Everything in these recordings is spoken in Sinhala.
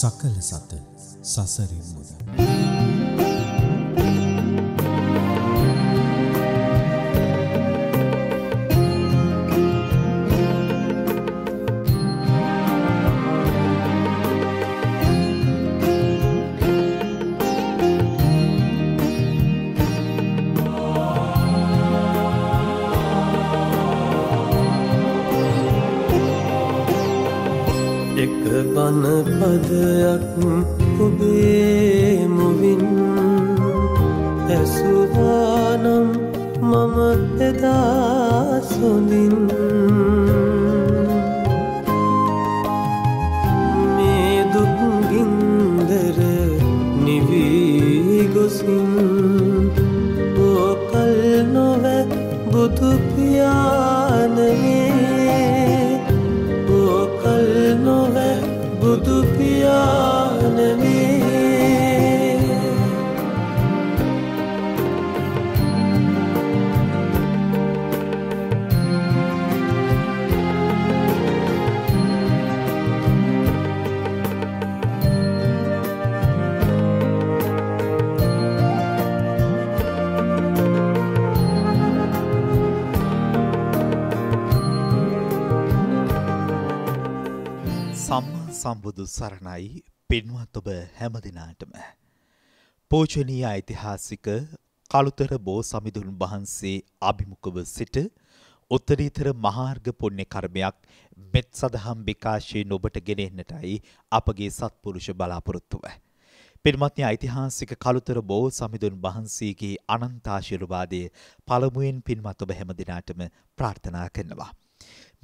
සකල සත සසරින් මුදා සරණයි පින්වත් ඔබ හැම දිනාටම. පෝෂණීය ඓතිහාසික කළුතර බෝසමිඳුන් වහන්සේ අභිමුඛව සිට උත්තරීතර මහාර්ග පුණ්‍ය කර්මයක් මෙත් සදහම් විකාශයෙන් ඔබට ගෙනෙන්නටයි අපගේ සත්පුරුෂ බලාපොරොත්තුව. පින්වත්නි ඓතිහාසික කළුතර බෝසමිඳුන් වහන්සේගේ අනන්ත ආශිර්වාදය පළමුවෙන් පින්වත් ඔබ හැම දිනාටම ප්‍රාර්ථනා කරනවා.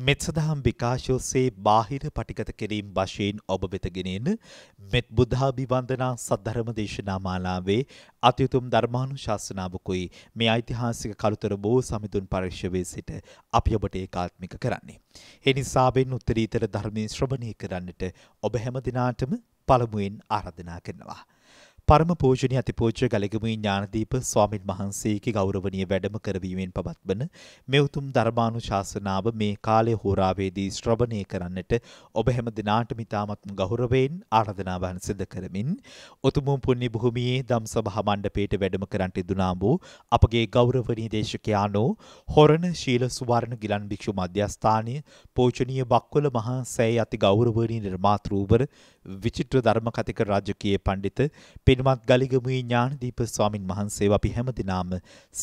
මෙත් සදහම් විකාශයෝසේ බාහිර පටිගත කිරීම් වශයෙන් ඔබ වෙත ගෙනෙන මෙත් බුද්ධාභි වන්දනා සද්ධර්ම දේශනා මාලාවේ අතිඋතුම් ධර්මානුශාසනාවකුයි මේ ඓතිහාසික කලුතර බෝ සමිඳුන් පරිශ්‍රයේ සිට අපි ඔබට ඒකාත්මික කරන්නේ. ඒ නිසාවෙන් උත්තරීතර ධර්මයේ ශ්‍රවණය කරන්නට ඔබ හැම දිනාටම පළමුවෙන් ආරාධනා කරනවා. පරම පූජනීය අතිපූජ්‍ය ගලගමුවේ ඥානදීප ස්වාමින් වහන්සේගේ ගෞරවනීය වැඩම කරවීමෙන් පවත්වන මේ උතුම් ධර්මානුශාසනාව මේ කාලයේ හෝරාවේදී ශ්‍රවණය කරන්නට ඔබ හැම දිනාටම ඉතාමත්ම ගෞරවයෙන් ආරාධනාවන් සිදු කරමින් උතුම් පුණ්‍ය භූමියේ ධම්සභා මණ්ඩපයේට වැඩම කරන්ට ඉදුණා වූ අපගේ ගෞරවනීය දේශකයාණෝ හොරණ ශීල සුවර්ණ ගිලන් භික්ෂු මධ්‍යස්ථානීය පූජනීය බක්කොළ මහා සෑය අති ගෞරවනීය නිර්මාතෘවර විචිත්‍ර ධර්ම කතික රාජකීය පඬිතුක පින්වත් ගලිගමුවේ ඥානදීප ස්වාමින් වහන්සේව අපි හැමදිනාම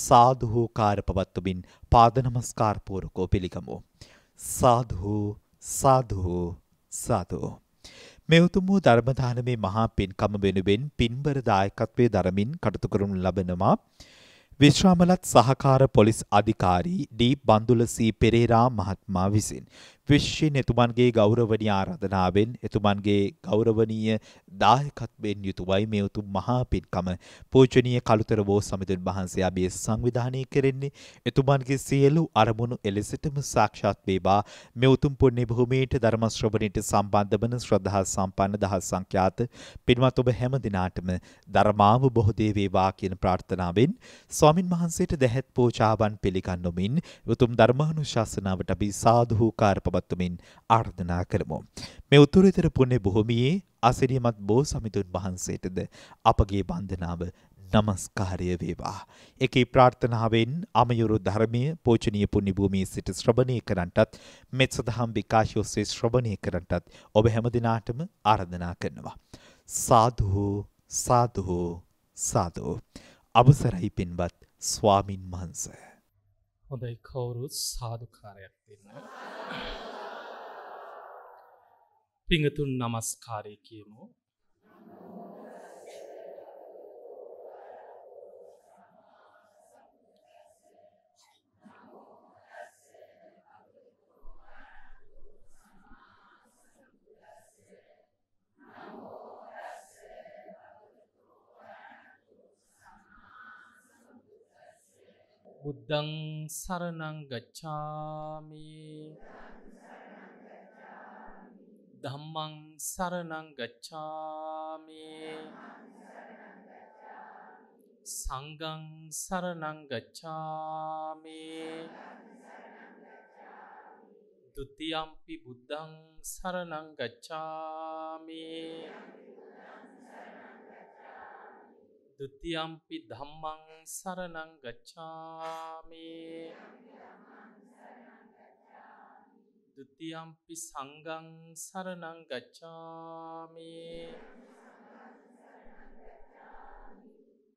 සාදු හෝකාර පවත්වමින් පාද නමස්කාර පූර්වකෝ පිළිගමු. සාදු සාදු සාදු. මේ උතුම් වූ ධර්ම දානමේ මහා පින්කම වෙනුවෙන් පින්බර දායකත්වයේ දරමින් කටයුතු කරනු ලබනවා. විශ්‍රාමලත් සහකාර පොලිස් අධිකාරී ඩී බන්දුල සී පෙරේරා මහත්මයා විසින් විශ්ෂීන් එතුමන්ගේ ගෞරවනීය ආරාධනාවෙන් එතුමන්ගේ ගෞරවනීය දායකත්වයෙන් යුතුවයි මේ උතුම් මහා පින්කම පූජනීය කලුතර බෝ සමිඳුන් වහන්සේ ආභිය සංවිධානය කෙරෙන්නේ එතුමන්ගේ සියලු අරමුණු එලෙසටම සාක්ෂාත් වේවා මේ උතුම් පුණ්‍ය භූමියට ධර්ම ශ්‍රවණයට සම්බන්ධ වන ශ්‍රද්ධා සම්පන්න දහස් සංඛ්‍යාත පින්වත් ඔබ හැම දිනාටම ධර්මාව බොහෝ වේවා කියන ප්‍රාර්ථනාවෙන් ස්වාමින් වහන්සේට දැහැත් පූජාවන් පිළිගන්වමින් උතුම් ධර්මානුශාසනාවට අපි සාදුහුකාර පව පවත්වමින් ආර්ධනා කරමු. මේ උතුරතර පුණ්‍ය භූමියේ අසිරියමත් බෝ සමිතුන් වහන්සේටද අපගේ බන්ධනාව නමස්කාරය වේවා. එකී ප්‍රාර්ථනාවෙන් අමයුරු ධර්මය පෝචනීය පුණ්‍ය භූමියේ සිට ශ්‍රවණය කරන්නටත් මෙත් සදහම් විකාශයෝස්සේ ශ්‍රවණය කරන්නටත් ඔබ හැම දිනාටම ආරාධනා කරනවා. සාදු සාදු සාදු. අවසරයි පින්වත් ස්වාමින් වහන්සේ. හොඳයි කවුරුත් සාදුකාරයක් දෙන්න. පිඟතුන් නමස්කාරය කියමු. බුද්ධං සරණං ගච්ඡාමී ධම්මං සරණං ගච්ඡාමේ සංගං සරණං ගච්ඡාමේ දුතියම්පි බුද්ධං සරණං ගච්ඡාමේ දුතියම්පි ධම්මං සරණං ගච්ඡාමේ දුතියම්පි සංගං සරණං ගච්ඡාමේ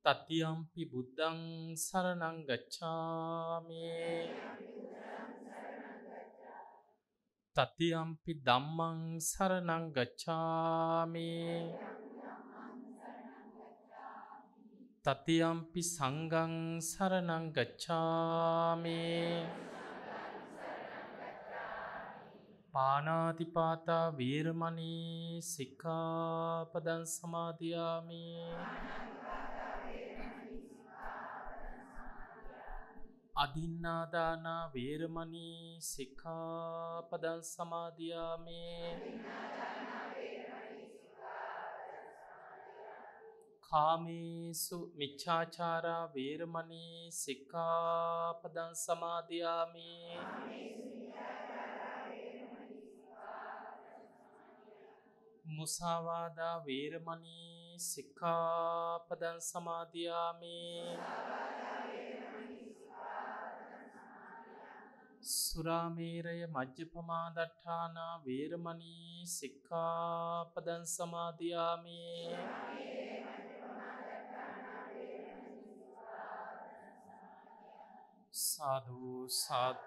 තතියම්පි බුද්ධං සරණං ගච්ඡාමේ තතියම්පි දම්මං සරණං ගච්ඡාමේ තතියම්පි සංගං සරණං ගච්ඡාමේ පානාතිපාතා වීර්මණී සික්කාපදන් සමාධයාමි අධින්නාදාන වේරමණී සික්කාපදන් සමාධයාමේ කාමේසු මිච්ඡාචාරා වේරමණී සික්කාපදන් සමාධයාමේ මුසාවාදා වේරමණී සික්කාපදන් සමාධයාමේ සුරාමේරය මජ්්‍යපමා දට්ඨානා වේරමණී සික්කාපදන් සමාධයාමේ සාධූ සාධ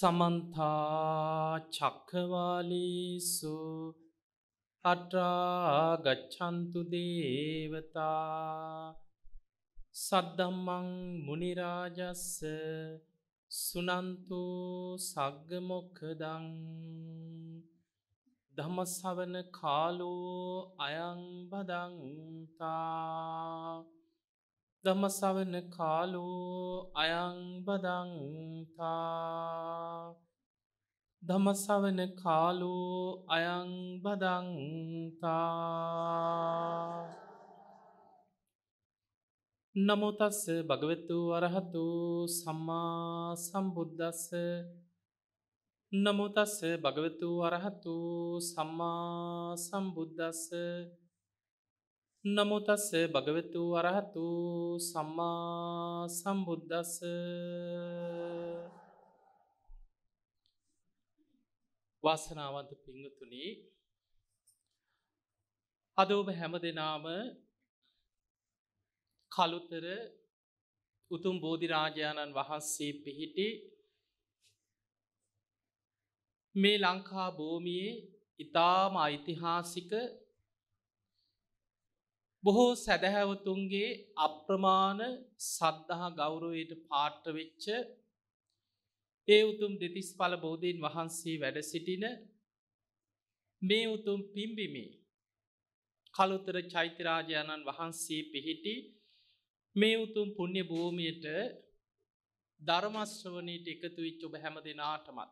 සමන්තා චක්කවාලිසු අට්‍රාගච්චන්තු දේවතා සද්දම්මං මුනිරාජස්ස සුනන්තු සග්ගමොක්කදං දමස්හවන කාලෝ අයංබදන්තා ධම්මසවන කාලෝ අයංබදංතා ධමසවන කාලෝ අයංබදංතා නමුතස්ස භගවෙතු වරහතු සම්මා සම්බුද්ධස්ස නමුතස්ස භගවෙතු වරහතු සම්මා සම්බුද්ධස්ස නමුතස්ස භගවෙතු වරහතු සම්මා සම්බුද්ධස්ස වාසනාවන්ත පිංගතුනි අද ඔබ හැම දෙනාම කළුතර උතුම් බෝධිරාජාණන් වහන්සේ පිහිටි මේ ලංකා භූමියේ ඉතාම ඓතිහාසික බොහෝ සැදැහැවතුන්ගේ අප්‍රමාණ සද්ධහා ගෞරවයට පාට්ටවෙච්ච ඒ උතුම් දෙතිස් පල බෝධීන් වහන්සේ වැඩ සිටින මේ උතුම් පිම්බිමි කළුතර චෛත්‍යරාජාණන් වහන්සේ පිහිටි මේ උතුම් පුුණ්්‍ය භූමියට ධර්මශ්‍රවනයට එකතු විච් ඔබ හැම දෙනාටමත්.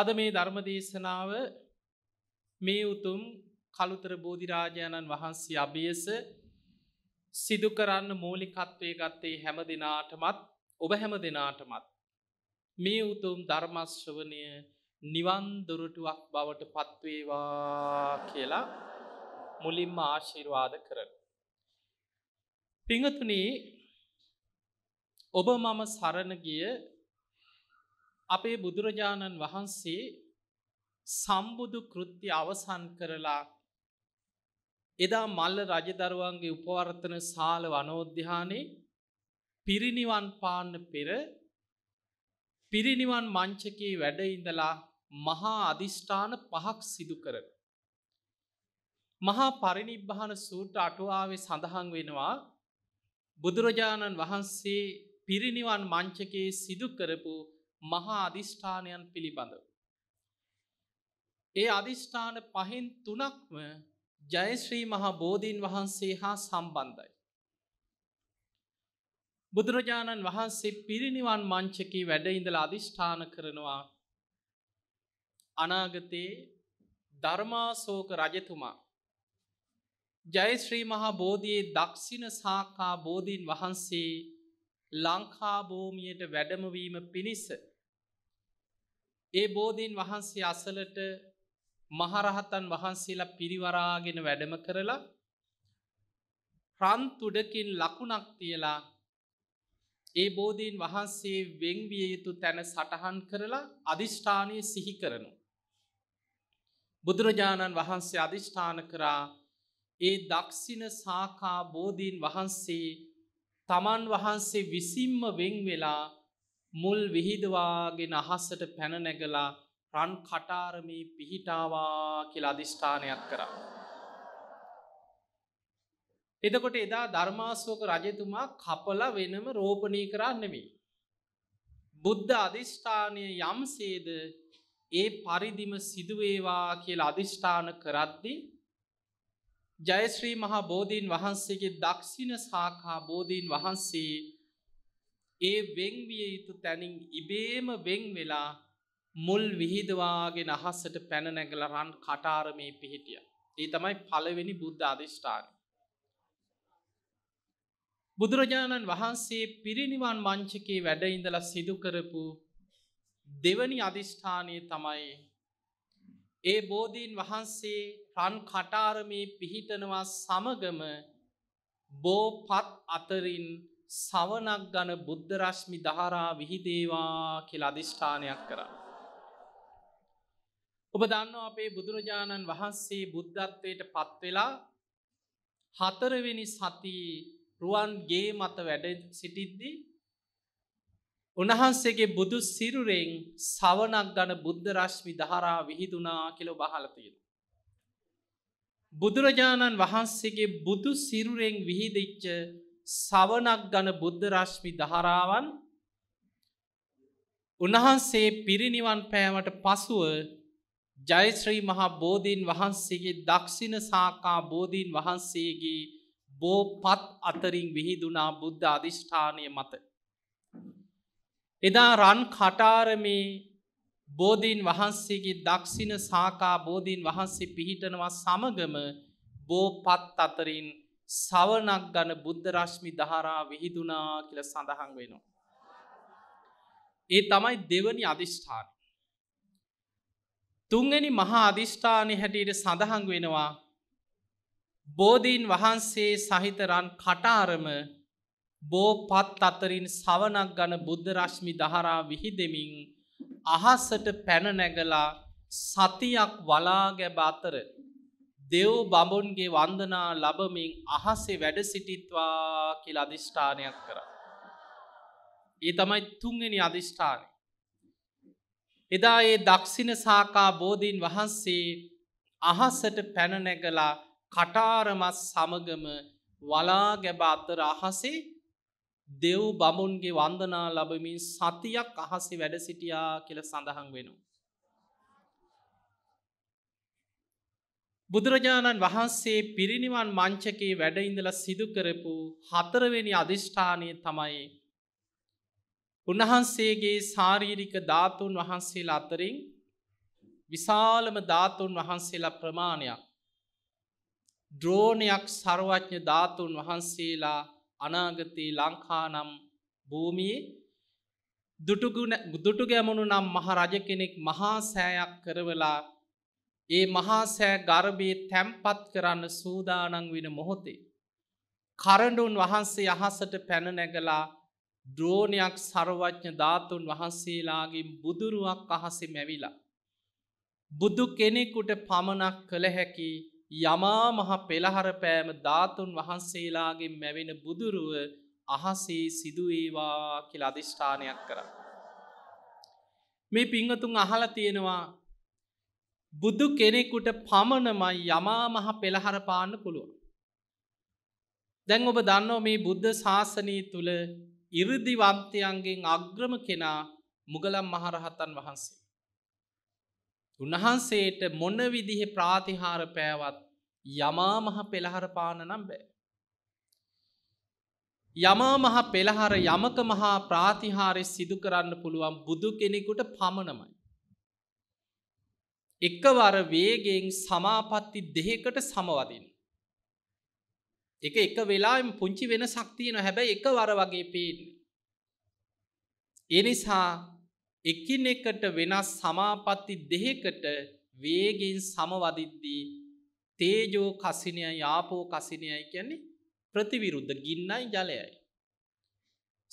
අද මේ ධර්මදේශනාව මේ උතුම් කළුතර බෝධිරාජාණන් වහන්සේ අභියස සිදු කරන්න මූලිකත්වය ගත්තේ හැම දෙනාටමත් ඔබ හැම දෙනාටමත් මේ උතුම් ධර්මශ්‍රවනය නිවන් දොරටුවක් බවට පත්වේවා කියලා මුලින්ම ආශිර්වාද කරන. පිංහතුන ඔබ මම සරණගිය අපේ බුදුරජාණන් වහන්සේ සම්බුදු කෘත්ති අවසන් කරලා එදා මල්ල රජදරුවන්ගේ උපවර්තන සාල වනෝද්‍යානේ පිරිනිවන් පාන්න පෙර පිරිනිවන් මංචකයේ වැඩඉඳලා මහා අධිෂ්ඨාන පහක් සිදු කරන. මහා පරිනිබ්භාන සූට අටුවාවේ සඳහන් වෙනවා බුදුරජාණන් වහන්සේ පිරිනිවන් මංචකයේ සිදු කරපු මහා අධිෂ්ඨානයන් පිළිබඳව. ඒ අධිෂ්ඨාන පහෙන් තුනක්ම ජයශ්‍රී මහා බෝධීන් වහන්සේ හා සම්බන්ධයි. බුදුරජාණන් වහන්සේ පිරිනිවන් මංචකී වැඩඉඳල අධිෂ්ඨාන කරනවා අනාගතයේ ධර්මාසෝක රජතුමා ජයශ්‍රී මහා බෝධයේ දක්ෂින සාකා බෝධීන් වහන්සේ ලංකාභූමියයට වැඩමවීම පිණිස ඒ බෝධීන් වහන්සේ අසලට මහරහතන් වහන්සේලා පිරිවරාගෙන වැඩම කරලා රන්තුඩකින් ලකුණක් තියලා ඒ බෝධීන් වහන්සේ වෙංවිය යුතු තැන සටහන් කරලා අධිෂ්ඨානය සිහි කරනු. බුදුරජාණන් වහන්සේ අධිෂ්ඨාන කරා ඒ දක්ෂින සාකා බෝධීන් වහන්සේ තමන් වහන්සේ විසිම්ම වෙන් වෙලා මුල් විහිදවාගෙන අහසට පැනනැගලා රන් කටාරමී පිහිටාවා කියලා අධිෂ්ඨානයක් කරා. එදකොට එදා ධර්මාශෝක රජතුමා කපල වෙනම රෝපණී කරන්නෙමි. බුද්ධ අධිෂ්ඨානය යම්සේද ඒ පරිදිම සිදුවේවා කියල අධිෂ්ඨාන කරද්දි ජයශ්‍රී මහා බෝධීන් වහන්සේගේ දක්ෂින සාකා බෝධීන් වහන්සේ ඒ වෙංවිය යුතු තැනින් ඉබේම වෙං වෙලා මුල් විහිදවාගෙන අහස්සට පැනනැගල රන් කටාරමේ පිහිටිය. ඒ තමයි පළවෙනි බුද්ධ අධිෂ්ඨාන. බුදුරජාණන් වහන්සේ පිරිනිවන් මංචකේ වැඩඉඳල සිදුකරපු දෙවනි අධිෂ්ඨානය තමයි ඒ බෝධීන් වහන්සේ රන් කටාරමේ පිහිටනවා සමගම බෝපත් අතරින් සවනක් ගන බුද්ධරශ්මි දහරා විහිදේවා කියල අධිෂ්ඨානයක් කරා. ඔබ දන්නවා අපේ බුදුරජාණන් වහන්සේ බුද්ධත්වයට පත්වෙලා හතරවෙනි සති රුවන්ගේ මත වැඩ සිටිද්දි උණහන්සේගේ බුදු සිරුරෙන් සවනක් ගන බුද්ධ රශ්මි දහරා විහිදුනා කෙලෝ බහලතියෙන. බුදුරජාණන් වහන්සේගේ බුදු සිරුරෙන් විහිදිච්ච සවනක් ගන බුද්ධ රශ්මි දහරාවන් උණහන්සේ පිරිනිවන් පෑමට පසුව ජයශ්‍රී මහා බෝධීන් වහන්සේගේ දක්ෂිණ සාකා බෝධීන් වහන්සේගේ බෝ පත් අතරින් විහිදුනා බුද්ධ අධිෂ්ඨානය මත. එදා රන් කටාරමේ බෝධීන් වහන්සේගේ දක්ෂිණ සාකා බෝධීන් වහන්සේ පිහිටනවා සමගම බෝපත් අතරින් සවනක් ගන බුද්ධරශ්මි දහරා විහිදුනා කියල සඳහන් වෙනවා. ඒ තමයි දෙවනි අධිෂ්ඨානය. තුන්ගනි මහා අධිෂ්ඨානය හැටියට සඳහන් වෙනවා බෝධීන් වහන්සේ සහිතරන් කටාරම බෝ පත් අතරින් සවනක් ගන බුද්ධ රශ්මි දහරා විහිදෙමින් අහස්සට පැනනැගලා සතියක් වලාගැබ අතර දෙව් බඹුන්ගේ වන්දනා ලබමින් අහසේ වැඩ සිටිත්වා කියල අධිෂ්ඨානයක් කර. ඒ තමයි තුන්ගනි අධිෂ්ඨානය. එදා ඒ දක්ෂින සාකා බෝධීන් වහන්සේ අහස්සට පැනනැගලා කටාරමස් සමගම වලාගැබ අත්තර අහසේ දෙව් බමුන්ගේ වන්දනා ලබමින් සතියක් අහසේ වැඩ සිටියා කියල සඳහන් වෙනු. බුදුරජාණන් වහන්සේ පිරිනිවන් මංචකේ වැඩඉඳල සිදුකරපු හතරවෙනි අධිෂ්ඨානය තමයි උන්වහන්සේගේ ශාරීරික ධාතුන් වහන්සේලා අතරින් විශාලම ධාතුන් වහන්සේලා ප්‍රමාණයක් ද්‍රෝණයක් සර්වඥ ධාතුන් වහන්සේලා අනාගතයේ ලංකානම් භූමියේ දුටුගුණ දුටු ගැමුණු නම් මහරජ කෙනෙක් මහා සෑයක් කරවලා ඒ මහා සෑ ගර්භයේ තැම්පත් කරන්න සූදානං වෙන මොහොතේ. කරඩුන් වහන්සේ අහසට පැන නැගලා ද්‍රෝණයක් සරවච්ඥ ධාතුන් වහන්සේලාගේ බුදුරුවක් අහසෙ මැවිලා. බුදු කෙනෙකුට පමණක් කළ හැකි යමා මහ පෙළහර පෑම ධාතුන් වහන්සේලාගේ මැවෙන බුදුරුව අහසේ සිදුවේවා කියල අධිෂ්ඨානයක් කර. මේ පිංහතුන් අහල තියෙනවා බුදු කෙනෙකුට පමණමයි යමා මහ පෙළහර පාන්න පුළුව. දැන් ඔබ දන්නෝ මේ බුද්ධ ශාසනී තුළ ඉරදිවන්තයන්ගෙන් අග්‍රම කෙනා මුගලම් මහරහතන් වහන්සේ. උන්වහන්සේට මොන විදිහ ප්‍රාතිහාර පෑවත් යමාමහ පෙළහර පාන නම් බෑ. යමාමහ පෙළහර යමක මහා ප්‍රාතිහාරය සිදු කරන්න පුළුවන් බුදු කෙනෙකුට පමණමයි. එක්කවර වේගෙන් සමාපත්ති දෙහෙකට සමවදින්. එක එක වෙලාම පුංචි වෙන සක්තියන හැබැයි එක වර වගේ පේන. එනිසා එකින් එකට වෙනස් සමාපත්ති දෙහෙකට වේගෙන් සමවදිද්දී තේජෝ කසිනය යාපෝ කසිනයයි කියන්නේ ප්‍රතිවිරුද්ධ ගින්නයි ජලයයි.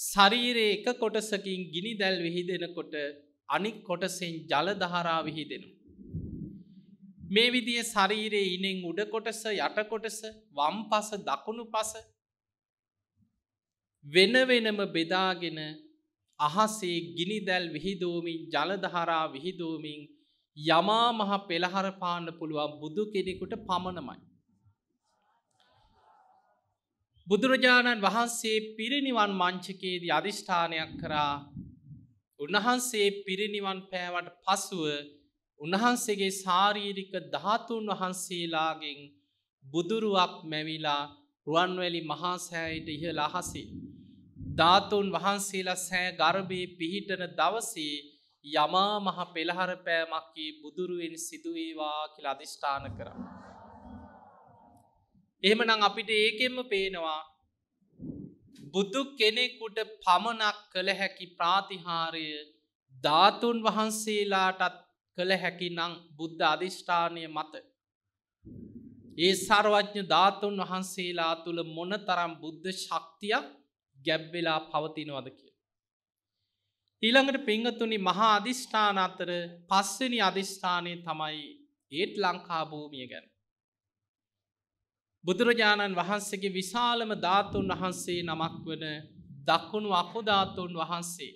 ශරීරයේ එක කොටසකින් ගිනි දැල් විහිදෙනකොට අනික් කොටසෙන් ජලදහරා විහිදෙනු. මේ විදිය ශරීරයේ ඉනෙන් උඩකොටස යටකොටස වම් පස දකුණු පස වෙනවෙනම බෙදාගෙන අහසේ ගිනිදැල් විහිදෝමින් ජලදහරා විහිදෝමින් යමාමහ පෙළහර පාන්න පුළුවන් බුදු කෙනෙකුට පමණමයි. බුදුරජාණන් වහන්සේ පිරිනිවන් මංචකයේද අධිෂ්ඨානයක් කරා උන්වහන්සේ පිරිනිවන් පෑවට පසුව උන්වහන්සේගේ ශාරීරික ධාතුන් වහන්සේලාගෙන් බුදුරුවක් මැවිලා රුවන්වැලි මහාසෑයට ඉහ ලහසි. ධාතුන් වහන්සේලා සෑ ගර්භය පිහිටන දවසේ යමා මහ පෙළහර පෑමක්කි බුදුරුවෙන් සිදුවේවා කියලා අධිෂ්ඨාන කර. එහෙමනම් අපිට ඒකෙන්ම පේනවා බුදු කෙනෙකුට පමණක් කළ හැකි ප්‍රාතිහාරය ධාතුන් වහන්සේලාටත් කළ හැකි නං බුද්ධ අධිෂ්ඨානය මත. ඒ සර්වඥ ධාතුන් වහන්සේලා තුළ මොන තරම් බුද්ධ ශක්තියක් ගැබ්වෙලා පවතිනවද කිය. ඊළඟට පිංහතුනි මහා අධිෂ්ඨාන අතර පස්සනි අධිෂ්ඨානය තමයි ඒත් ලංකා භූමිය ගැන. බුදුරජාණන් වහන්සේගේ විශාලම ධාතුන් වහන්සේ නමක් වන දක්කුණු අකුධාතුන් වහන්සේ.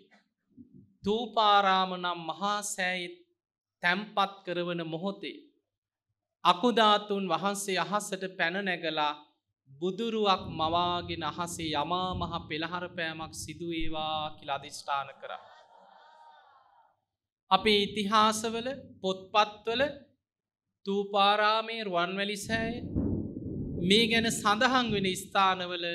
තූපාරාම නම් මහා සෑයිත් තැම්පත් කරවන මොහොතේ. අකුධාතුන් වහන්සේ අහස්සට පැනනැගලා බුදුරුවක් මවාගෙන අහසේ යමාමහ පෙළහරපෑමක් සිදුවේවා කියලා අධිෂ්ඨාන කර. අපේ ඉතිහාසවල පොත්පත්වල තූපාරාමේ රුවන්වැලිසෑය මේ ගැන සඳහන් වෙන ස්ථානවල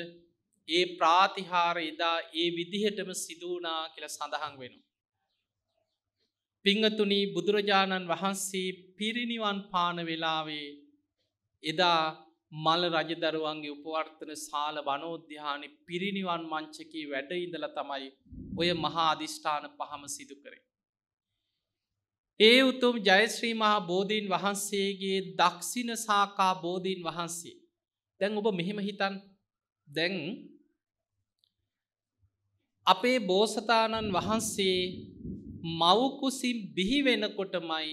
ඒ ප්‍රාතිහාර එදා ඒ විදිහටම සිදුවනා කියල සඳහන් වෙනවා. පිංහතුනී බුදුරජාණන් වහන්සේ පිරිනිවන් පාන වෙලාවේ එදා මල රජදරුවන්ගේ උපවර්තන සාල වනෝද්‍යානි පිරිනිවන් මංචකී වැඩ ඉඳල තමයි ඔය මහා අධිෂ්ඨාන පහම සිදු කරේ. ඒ උතුම් ජයශ්‍රී මහා බෝධීන් වහන්සේගේ දක්ෂින සාකා බෝධීන් වහන්සේ. දැන් ඔබ මෙහෙම හිතන් දැන් අපේ බෝසතාණන් වහන්සේ මවකුසින් බිහි වෙනකොටමයි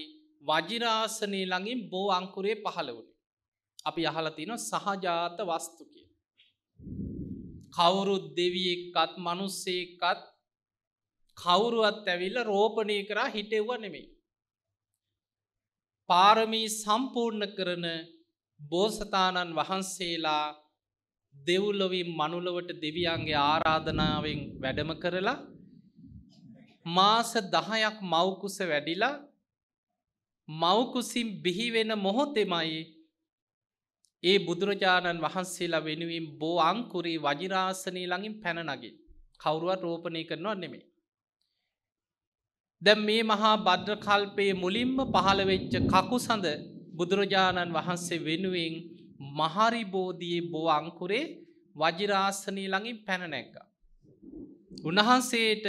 වජිරාසනය ළඟින් බෝ අංකුරේ පහළ වුණ. අපි අහලතින සහජාත වස්තු කිය. කවුරුත් දෙවියෙක්කත් මනුස්සේකත් කවුරුවත් ඇවිල්ල රෝපණය කරා හිටෙව්ව නෙමේ. පාරමී සම්පූර්ණ කරන බෝසතාණන් වහන්සේලා දෙව්ලොවින් මනුලවට දෙවියන්ගේ ආරාධනාවෙන් වැඩම කරලා මාස දහයක් මවකුස වැඩිලා මවකුසින් බිහිවෙන මොහොතෙමයි ඒ බුදුරජාණන් වහන්සේලා වෙනුවෙන් බෝ අංකුරී වජිරාසනය ළඟින් පැනනගින් කවුරුවත් රෝපණය කරනවා නෙමේ. දැම් මේ මහා බද්‍ර කල්පයේ මුලින්ම පහළවෙච්ච කකු සඳ බුදුරජාණන් වහන්සේ වෙනුවෙන් මහරිබෝධයේ බෝ අංකුරේ වජිරාසනී ළඟින් පැනනැක්ක. උන්වහන්සේට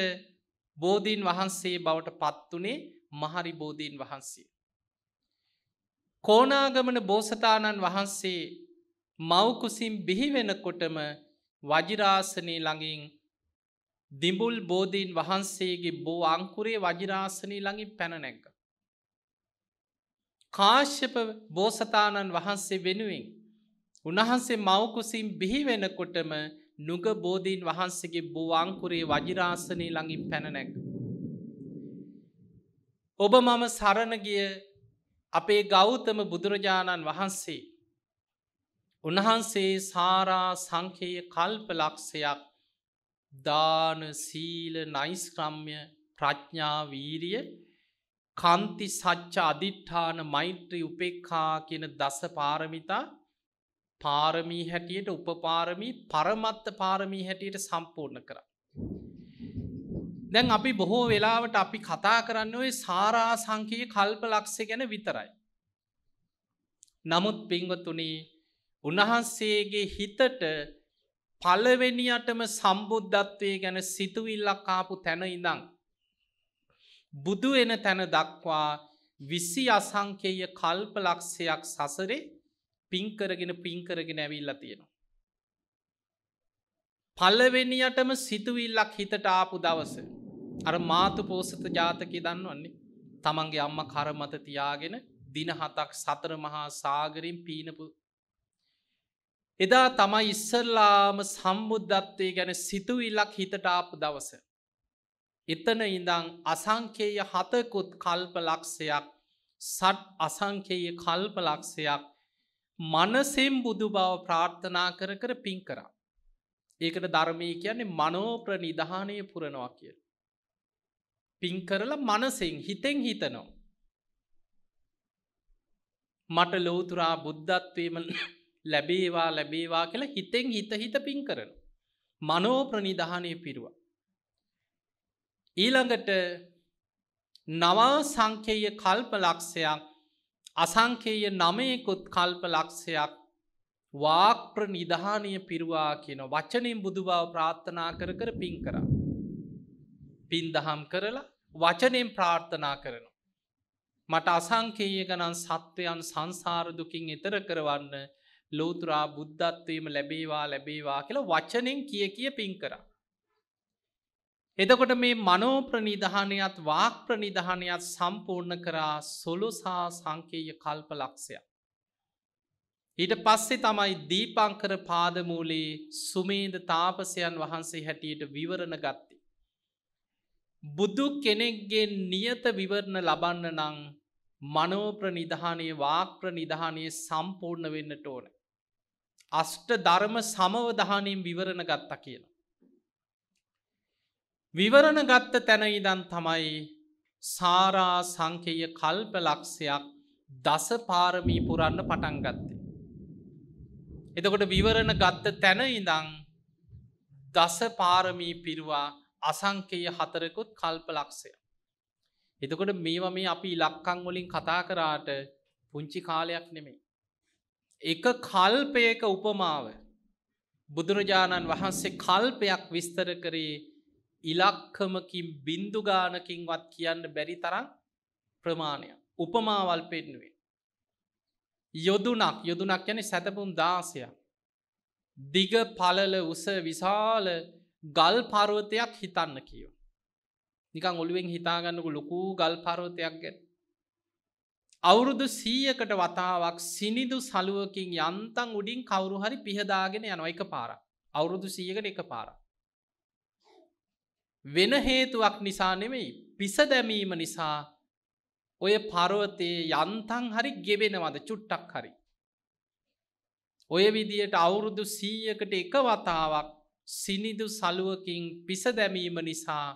බෝධීන් වහන්සේ බවට පත්වනේ මහරි බෝධීන් වහන්සේ. කෝනාගමන බෝසතාණන් වහන්සේ මවකුසින් බිහිවෙනකොටම වජිරාසනී ළඟින් දිඹුල් බෝධීන් වහන්සේගේ බෝ අංකුරේ වජිරාසනී ළඟින් පැනනැක්ක. කාශ්‍යප බෝසතාණන් වහන්සේ වෙනුවෙන් උන්වහන්සේ මවකුසින් බිහිවෙනකොටම නුග බෝධීන් වහන්සගේ බෝවාංකුරේ වජිරාසනය ළඟින් පැනනැක්. ඔබ මම සරණගිය අපේ ගෞතම බුදුරජාණන් වහන්සේ. උන්වහන්සේ සාරා සංකයේ කල්ප ලක්ෂයක් දාන සීල නයිස්ක්‍රම්ය ප්‍රඥා වීරිය කන්ති සච්ච අධිට්ඨාන මෛත්‍රී උපෙක්කා කියන දස පාරමිතා පාරමී හැටියට උපපාරමී පරමත්ත පාරමී හැටියට සම්පූර්ණ කර. දැන් අපි බොහෝ වෙලාවට අපි කතා කරන්න ඔය සාරා සංකයේ කල්ප ලක්ෂය ගැන විතරයි. නමුත් පිංගතුනී උන්වහන්සේගේ හිතට පලවෙනියටම සම්බුද්ධත්වය ගැන සිතුවිල්ලක්කාපු තැන ඉඳං. බුදු එන තැන දක්වා විසි අසංකේය කල්ප ලක්ෂයක් සසරේ පින්කරගෙන පින්කරගෙන ඇවිල්ලා තියෙනවා. පල්ලවෙනියටම සිතුවිල්ලක් හිතට ආපු දවස. අර මාතු පෝසත ජාතකය දන්නවන්නේ තමන්ගේ අම්ම කරමත තියාගෙන දින හතක් සතර මහා සාගරින් පීනපු. එදා තමයි ඉස්සල්ලාම සම්බුද්ධත්වය ගැන සිතුවිල්ලක් හිතට ආපු දවස. එතන ඉඳං අසංකේය හතකුත් කල්ප ලක්ෂයක් සට් අසංකේය කල්ප ලක්ෂයක් මනසෙම් බුදු බව ප්‍රාර්ථනා කර කර පින් කරා. ඒකට ධර්මය කියන්නේ මනෝප්‍ර නිධානය පුරනවා කිය. පින් කරලා මනසිං හිතෙන් හිතනවා. මට ලෝතුරා බුද්ධත්වීම ලැබේවා ලැබේවා කියලා හිතෙන් හිත හිත පින් කරන. මනෝප්‍ර නිධානය පිරුව. ඊළඟට නවා සංකේය කල්ප ලක්ෂයක් අසංකේය නමයකුත් කල්ප ලක්ෂයක් වාක්ප්‍ර නිධානය පිරුවා කියන වචනින් බුදු බව ප්‍රාර්ථනා කර කර පින් කර. පින් දහම් කරලා වචනෙන් ප්‍රාර්ථනා කරනු. මට අසංකේය ගණන් සත්වයන් සංසාරදුකින් එතර කරවන්න ලෝතුරා බුද්ධත්වීම ලැබේවා ලැබේවා කියලා වචනෙන් කිය කිය පින් කරා. එදකොට මේ මනෝප්‍රනිධානයත් වාක් ප්‍රනිධානයත් සම්පූර්ණ කරා සොලුසා සංකේය කල්ප ලක්ෂයක්. ඊට පස්සේ තමයි දීපංකර පාදමූලේ සුමේද තාපසයන් වහන්සේ හැටියට විවරණ ගත්ති. බුදු කෙනෙක්ගේ නියත විවරණ ලබන්න නං මනෝප්‍රනිධානය වාක්ප්‍රනිධානය සම්පූර්ණ වෙන්නට ඕන. අෂ්ට ධර්ම සමවධානයෙන් විවරණ ගත්තා කියලා. විවරණ ගත්ත තැනයිදන් තමයි සාරා සංකය කල්ප ලක්ෂයක් දස පාරමී පුරන්න පටන් ගත්තේ. එතකොට විවරණ ගත්ත තැන ඉඳං දස පාරමී පිරවා අසංකය හතරකුත් කල්ප ලක්ෂය. එතකොට මේවා මේ අපි ලක්කං වලින් කතා කරාට පුංචි කාලයක් නෙමේ. එක කල්පයක උපමාව බුදුරජාණන් වහන්සේ කල්පයක් විස්තර කරේ ඉලක්කමකින් බින්දු ගානකින්වත් කියන්න බැරි තරම් ප්‍රමාණය උපමාවල් පෙන්නුවේ. යොදුනක් යොදුනක් යැන සැතපුම් දාසය. දිග පලල උස විශාල ගල් පරුවතයක් හිතන්න කියෝ. නිකං ඔළුවෙන් හිතාගන්නකු ලොකූ ගල් පරුවතයක් ගැන. අවුරුදු සීයකට වතාවක් සිනිදු සලුවකින් යන්තන් උඩින් කවුරු හරි පිහදාගෙන යන එක පාර. අවුරුදු සීයකට එක පාරක්. වෙන හේතුවක් නිසා නෙමෙයි පිස දැමීම නිසා ඔය පරවතයේ යන්තන් හරි ගෙබෙනවද චුට්ටක් හරි. ඔය විදියට අවුරුදු සීයකට එක වතාවක් සිනිදු සලුවකින් පිස දැමීම නිසා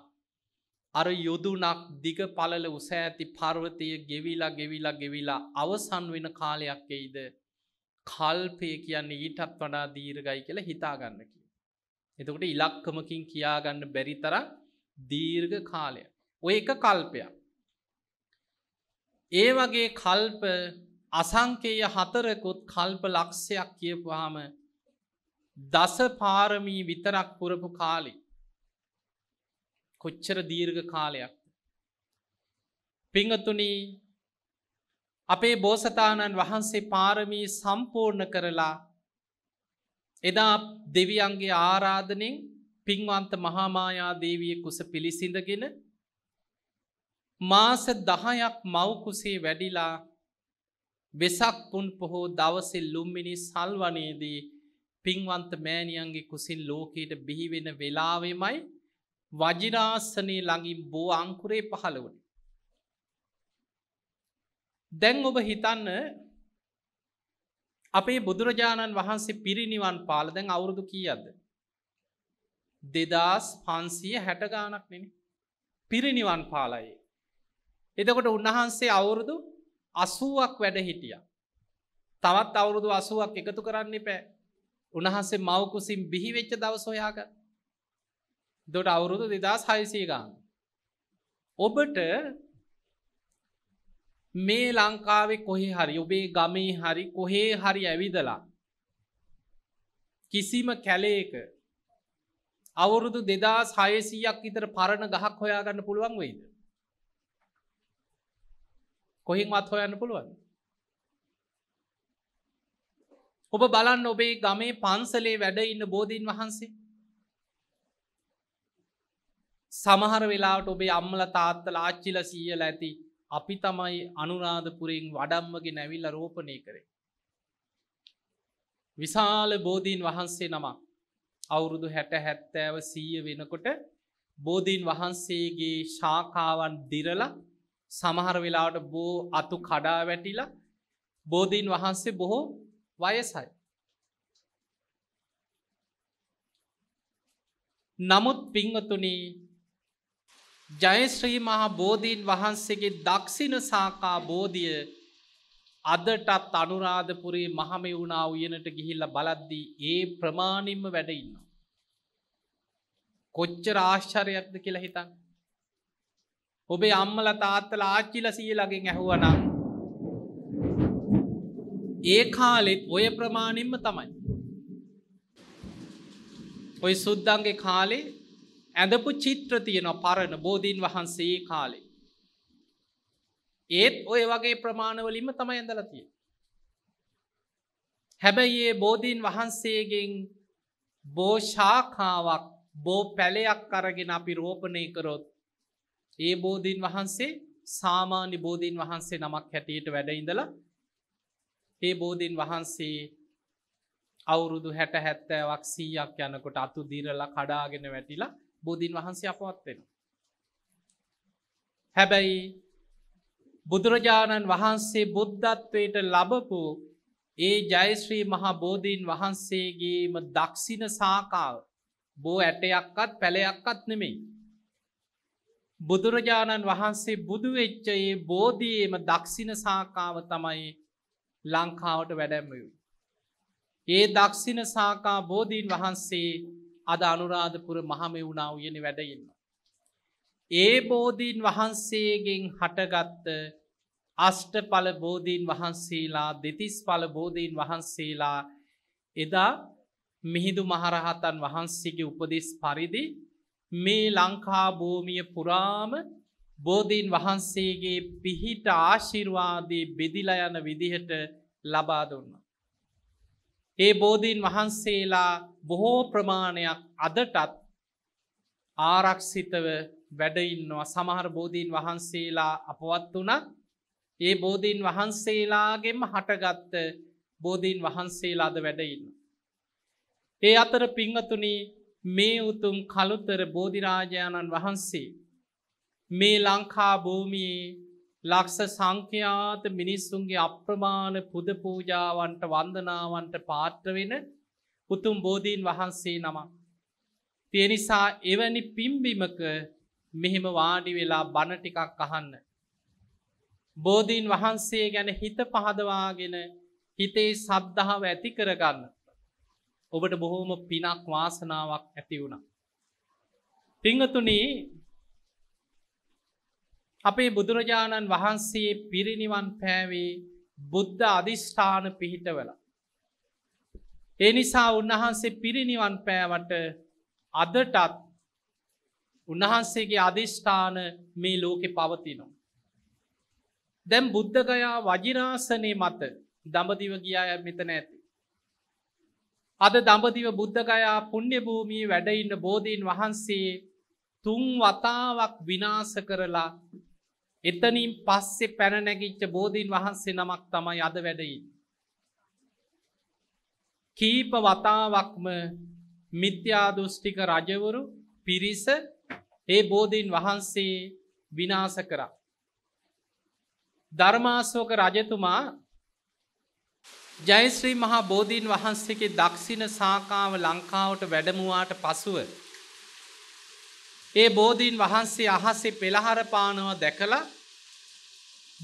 අර යොදුනක් දිග පලල උස ඇති පර්වතය ගෙවිලා ගෙවිලා ගෙවිලා අවසන් වෙන කාලයක් එයිද කල්පය කියන්නේ ඊටත් වඩා දීර්ගයි කියලා හිතාගන්න කිය. එතකොට ඉලක්කමකින් කියාගන්න බැරිතර දීර්ඝ කාලය ඔය එක කල්පයක් ඒ වගේ කල්ප අසංකේය හතරකුත් කල්ප ලක්ෂයක් කියපුහාම දස පාරමී විතරක් පුරපු කාලි කොච්චර දීර්ඝ කාලයක් පිංහතුනී අපේ බෝසතාණන් වහන්සේ පාරමී සම්පූර්ණ කරලා එදා දෙවියන්ගේ ආරාධනෙන් පින්වන්ත මහාමායා දේවිය කුස පිළිසිඳගෙන මාස දහයක් මවකුසේ වැඩිලා වෙසක් පුන් පොහෝ දවසෙල් ලුම්මිනි සල්වනයේදී පින්වන්ත මෑණියන්ගේ කුසින් ලෝකයට බිහිවෙන වෙලාවෙමයි වජිරාසනයේ ළඟින් බෝ අංකුරේ පහළවන. දැන් ඔබ හිතන්න අපේ බුදුරජාණන් වහන්සේ පිරිනිවන් පාල දැන් අවුරුදු කියීයද දෙදස් පන්සිය හැටගානක් නෙන පිරිනිවන් පාලයේ. එදකොට උන්වහන්සේ අවුරුදු අසුවක් වැඩ හිටිය. තවත් අවුරුදු අසුවක් එකතු කරන්න පෑ උණහන්සේ මවකුසින් බිහිවෙච්ච දව සොයාක දොට අවුරුදු දෙදස් හයිසීගාන්. ඔබට මේ ලංකාවෙ කොහෙ හරි ඔබේ ගමේ හරි කොහේ හරි ඇවිදලා කිසිම කැලේක අවුරුදු දෙදා සයසීයක් ඉතර පරණ ගහක් හොයාගන්න පුළුවන් වෙයිද. කොහින් අත් හොයන්න පුළුවන්. ඔබ බලන්න ඔබේ ගමේ පන්සලේ වැඩ ඉන්න බෝධීන් වහන්සේ. සමහර වෙලාට ඔබේ අම්මල තාත්තල ආච්චිල සීියල ඇති අපි තමයි අනුරාධපුරින් වඩම්මගේ නැවිල්ල රෝපණය කරේ. විශාල බෝධීන් වහන්සේ නමක් අවුරුදු හැට හැත්තෑව සීය වෙනකොට බෝධීන් වහන්සේගේ ශාකාවන් දිරල සමහර වෙලාට බෝ අතු කඩා වැටිලා බෝධීන් වහන්සේ බොහෝ වයසයි. නමුත් පිංවතුනී ජයශ්‍රී මහා බෝධීන් වහන්සේගේ දක්ෂිණ සාකා බෝධිය අදටත් අනුරාධපුරේ මහමෙවුණා උයනට ගිහිල්ල බලද්දී ඒ ප්‍රමාණින්ම වැඩඉන්න. කොච්ච රාශ්චරයක්ද කියලා හිතන්. ඔබේ අම්මල තාත්තල ආච්චිල සියලගෙන් ඇහුවනම් ඒ කාලෙත් ඔය ප්‍රමාණින්ම තමයි. ඔය සුද්දන්ගේ කාලේ ඇඳපු චිත්‍ර තියෙන පරණ බෝධීන් වහන්සේ කාලේ ඒත් ඔය වගේ ප්‍රමාණවලින්ම තමයි ඇඳලතිය. හැබැයි ඒ බෝධීන් වහන්සේගෙන් බෝෂාකාවක් බෝ පැලයක් අරගෙන අපි රෝපණය කරොත් ඒ බෝධීන් වහන්සේ සාමාන්‍ය බෝධීන් වහන්සේ නමක් හැටියට වැඩඉඳලා ඒ බෝධීන් වහන්සේ අවුරුදු හැට හැත්තෑවක් සීයක් යනකොට අතු දිරලා කඩාගෙන වැටිලා බෝධීන් වහන්සේ අපවත්වෙන. හැබැයි බුදුරජාණන් වහන්සේ බුද්ධත්වයට ලබපු ඒ ජයශ්‍රී මහා බෝධීන් වහන්සේගේම දක්ෂින සාකාව බෝ ඇටයක්කත් පැළයක්කත් නෙමෙයි. බුදුරජාණන් වහන්සේ බුදුවෙච්චයේ බෝධයේම දක්ෂින සාකාව තමයි ලංකාවට වැඩැම්මයු. ඒ දක්ෂින සාකා බෝධීන් වහන්සේ අද අනුරාධපුර මහම වුණා උයන වැඩඉන්න. ඒ බෝධීන් වහන්සේගෙන් හටගත්ත අෂ්ටඵල බෝධීන් වහන්සේලා දෙතිස් පල බෝධීන් වහන්සේලා එදා මිහිදු මහරහතන් වහන්සේගේ උපදෙස් පරිදි මේ ලංකා භූමිය පුරාම බෝධීන් වහන්සේගේ පිහිට ආශිර්වාදී බෙදිල යන විදිහට ලබා දුන්න. ඒ බෝධීන් වහන්සේලා බොහෝ ප්‍රමාණයක් අදටත් ආරක්ෂිතව වැඩඉන්නවා සමහර බෝධීන් වහන්සේලා අපවත් වන ඒ බෝධීන් වහන්සේලාගෙම හටගත්ත බෝධීන් වහන්සේලාද වැඩඉන්න. ඒ අතර පිංහතුනි මේ උතුම් කළුතර බෝධිරාජාණන් වහන්සේ මේ ලංකා භූමියේ ලක්ෂ සංඛ්‍යාත මිනිස්සුන්ගේ අප්‍රමාණ පුද පූජාවන්ට වන්දනාවන්ට පාත්‍රවෙන උතුම් බෝධීන් වහන්සේ නමක්. තියනිසා එවැනි පිම්බිමක මෙහෙම වාඩි වෙලා බණ ටිකක් අහන්න. බෝධීන් වහන්සේ ගැන හිත පහදවාගෙන හිතේ සද්ධාව ඇති කරගන්න. ඔබට බොහෝම පිනක් වාසනාවක් ඇති වුණා. පිංහතුනී අපේ බුදුරජාණන් වහන්සේ පිරිනිවන් පෑවේ බුද්ධ අධිෂ්ඨාන පිහිටවල. ඒ නිසා උන්වහන්සේ පිරිනිවන් පෑවට අදටත් උන්වහන්සේගේ අධිෂ්ඨාන මේ ලෝකෙ පවතිනවා. දැම් බුද්ධගයා වජිනාසනය මත දඹදිව ගියා ඇ මෙතන ඇති. අද දඹදිව බුද්ධගයා පුුණ්‍යභූමී වැඩඉන්න බෝධීන් වහන්සේ තුන් වතාවක් විනාස කරලා එතනින් පස්සෙ පැනනැගිච්ච බෝධීන් වහන්සේ නමක් තමයි අද වැඩයි. කීප වතාවක්ම මිත්‍යාදෘෂ්ටික රජවරු පිරිස ඒ බෝධීන් වහන්සේ විනාස කරා. ධර්මාශෝක රජතුමා ජයශ්‍රී මහා බෝධීන් වහන්සේගේ දක්ෂින සාකාව ලංකාවට වැඩමුවාට පසුව. ඒ බෝධීන් වහන්සේ අහසේ පෙළහරපානවා දැකලා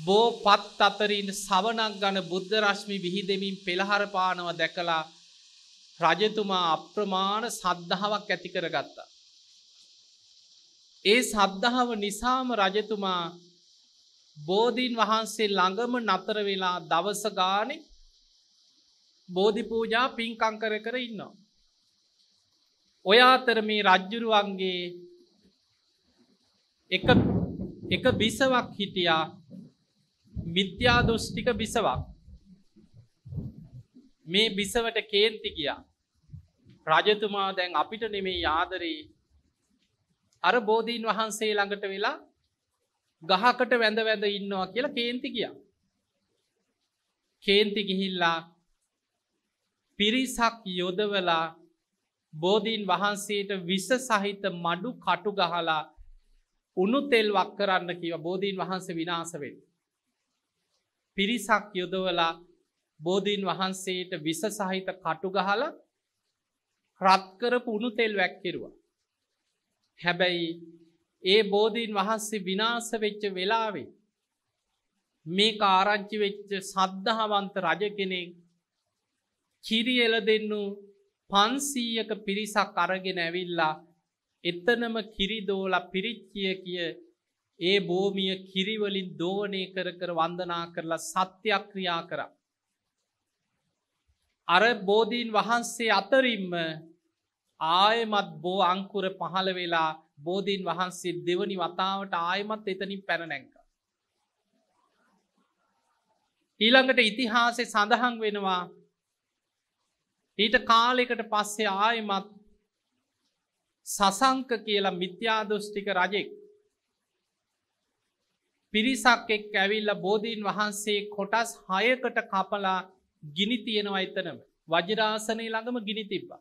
බෝ පත් අතරින් සවනක් ගන බුද්ධරශ්මි විහිදමින් පෙළහරපානව දැකලා රජතුමා අප්‍රමාණ සද්ධාවක් ඇති කරගත්තා. ඒ සද්ධාව නිසාම රජතුමා බෝධීන් වහන්සේ ළඟම නතර වෙලා දවස ගානෙ බෝධි පූජා පින්කං කර කර ඉන්නවා. ඔය අතර මේ රජ්ජුරුවන්ගේ එක එක බිසවක් හිටියා මිත්‍යා දෘෂ්ටික බිසවක් මේ බිසවට කේන්ති ගියා රජතුමා දැන් අපිට නෙමේ ආදරී අර බෝධීන් වහන්සේ ළඟට වෙලා ගහකට වැඳ වැඳ ඉන්නවා කියලා කේන්ති කියා. කේන්ති ගිහිල්ලා පිරිසක් යොදවලා බෝධීන් වහන්සේට විස සහිත මඩු කටු ගහලා උනු තෙල් වක් කරන්න කිව බෝධීන් වහන්සේ විනාසවෙන්. පිරිසක් යොදවලා බෝධීන් වහන්සේට විස සහිත කටු ගහල රත්කර පුුණු තෙල් වැැක්කිරවා. හැබැයි ඒ බෝධීන් වහන්සේ විනාස වෙච්ච වෙලාවේ මේ කාරංචි වෙච්ච සද්ධහවන්ත රජ කෙනෙක් කිරියල දෙන්නු පන්සීයක පිරිසක් අරගෙන ඇවිල්ලා එතනම කිරිදෝල පිරිච්චිය කිය ඒ බෝමිය කිරිවලින් දෝනය කර කර වන්දනා කරලා සත්‍යයක් ක්‍රියා කර. අර බෝධීන් වහන්සේ අතරින්ම ආයමත් බෝ අංකුර පහළ වෙලා බෝධීන් වහන්සේ දෙවනි වතාවට ආයමත් එතනින් පැරණැංක. ඊළඟට ඉතිහාසය සඳහන් වෙනවා ඊට කාලෙකට පස්සේ ආයමත් සසංක කියලා මිත්‍යාදෘෂ්ටික රජෙක් පිරිසක් එක් ඇවිල්ල බෝධීන් වහන්සේ කොටස් හයකට කපලා ගිනි තියෙනවා එතනම වජරාසනය ළඟම ගිනි තිබ්බා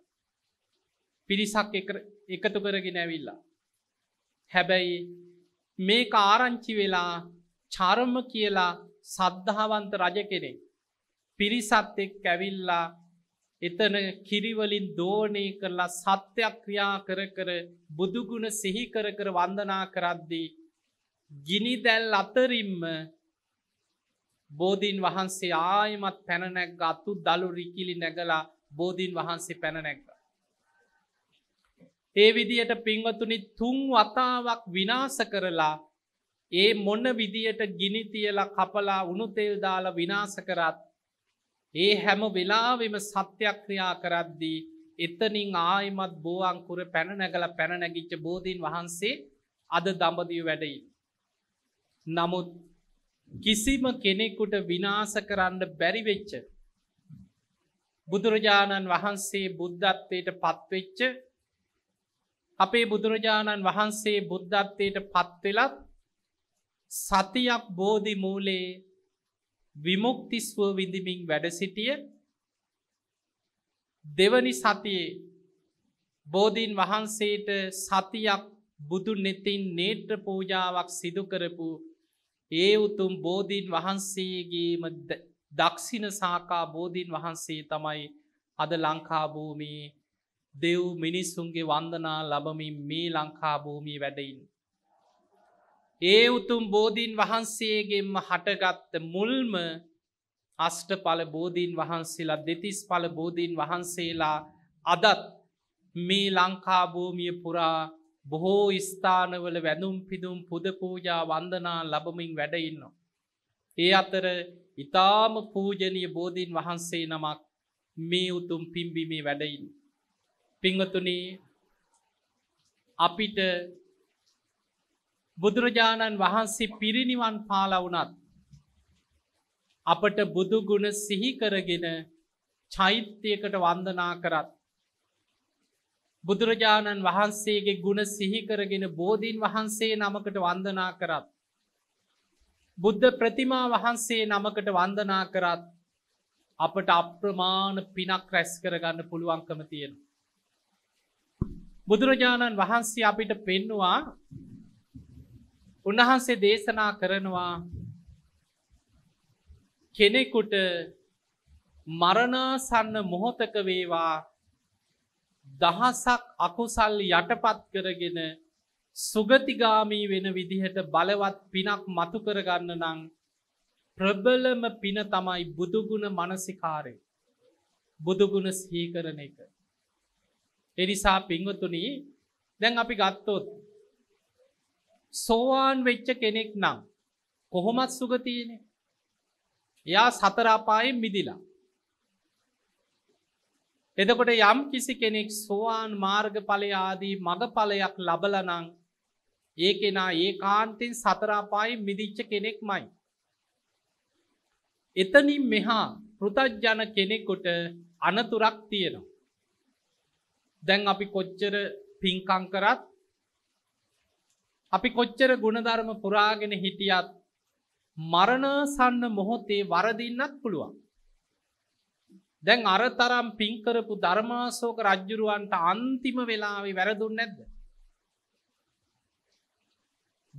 පිරිසක් එකතු කරගෙන ඇවිල්ලා. හැබැයි මේ කාරංචි වෙලා චර්ම කියලා සද්ධාවන්ත රජ කෙනෙ. පිරිසත් එක් ඇවිල්ලා එතන කිරිවලින් දෝනය කරලා සත්‍යයක් ක්‍රියා කර කර බුදුගුණ සිහි කර කර වන්දනා කරද්දී. ගිනි දැල් අතරින්ම බෝධීන් වහන්සේ ආයමත් පැනනැක් ගත්තු දළු රිකිලි නැගලා බෝධීන් වහන්සේ පැනනැක්ග. ඒ විදියට පින්වතුනි තුන් වතාවක් විනාස කරලා ඒ මොන විදියට ගිනිතියල කපලා උනුතෙල් දාල විනාස කරත් ඒ හැම වෙලාවෙම සත්‍යක්‍රියා කරද්දී එතනින් ආයමත් බෝවංකුර පැනනැගල පැනනැගිච්ච බෝධීන් වහන්සේ අද දඹදිය වැඩයි. නමුත් කිසිම කෙනෙකුට විනාස කරන්න බැරිවෙච්ච. බුදුරජාණන් වහන්සේ බුද්ධත්වයට පත්වෙච්ච අපේ බුදුරජාණන් වහන්සේ බුද්ධත්වයට පත්වෙලත් සතියක් බෝධි මූලයේ විමුක්තිස්ව විඳමින් වැඩ සිටිය දෙවනි සතියේ බෝධීන් වහන්සේට සතියක් බුදු නෙතින් නේට්‍ර පූජාවක් සිදු කරපු ඒ උතුම් බෝධීන් වහන්සේගේම දක්ෂින සාකා බෝධීන් වහන්සේ තමයි අද ලංකාභූමී දෙව් මිනිස්සුන්ගේ වන්දනා ලබමින් මේ ලංකාභූමී වැඩයින්. ඒ උතුම් බෝධීන් වහන්සේගෙන්ම හටගත්ත මුල්ම අෂ්ට පල බෝධීන් වහන්සේලා දෙතිස් පල බෝධීන් වහන්සේලා අදත් මේ ලංකාභූමිය පුරා බොහෝ ස්ථානවල වැඳුම් පිදුම් පුද පූජා වන්දනා ලබමින් වැඩඉන්නවා. ඒ අතර ඉතාම පූජනය බෝධීන් වහන්සේ නමක් මේ උතුම් පිම්බිමේ වැඩයින්න. පිංවතුනී අපිට බුදුරජාණන් වහන්සේ පිරිනිවන් පාලවුනත් අපට බුදුගුණ සිහිකරගෙන චෛත්‍යයකට වන්දනා කරත් බුදුරජාණන් වහන්සේගේ ගුණ සිහිකරගෙන බෝධීන් වහන්සේ නමකට වන්දනා කරත් බුද්ධ ප්‍රතිමා වහන්සේ නමකට වන්දනා කරත් අපට අප්‍රමාණ පිනක් රැස් කරගන්න පුළුවන්කම තියෙන බුදුරජාණන් වහන්සේ අපිට පෙන්නවා උන්වහන්සේ දේශනා කරනවා කෙනෙකුට මරණසන්න මොහොතක වේවා දහසක් අකුසල් යටපත් කරගෙන සුගතිගාමී වෙන විදිහට බලවත් පිනක් මතු කරගන්න නම් ප්‍රබලම පින තමයි බුදුගුණ මනසිකාරය බුදුගුණ සීකරන එක එනිසා පිංගතුන දැන් අපි ගත්තොත් සෝවාන් වෙච්ච කෙනෙක් නම් කොහොමත් සුගතියන යා සතරාපායෙන් මිදිලා එදකොට යම් කිසි කෙනෙක් සෝවාන් මාර්ග පලයාදී මඟ පලයක් ලබලනං ඒ කෙනා ඒ කාන්තින් සතරාපායි මිදිච්ච කෙනෙක් මයි. එතනින් මෙහා පෘතජ්ජන කෙනෙකොට අනතුරක් තියෙනවා. දැන් අපි කොච්චර පින්කං කරත් අපි කොච්චර ගුණධර්ම පුරාගෙන හිටියත් මරණසන්න මොහොතේ වරදින්නත් පුළුවන්. දැන් අරතරම් පින්කරපු ධර්මාසෝක රජ්ජුරුවන්ට අන්තිම වෙලාවෙ වැරදුන් නැද්ද.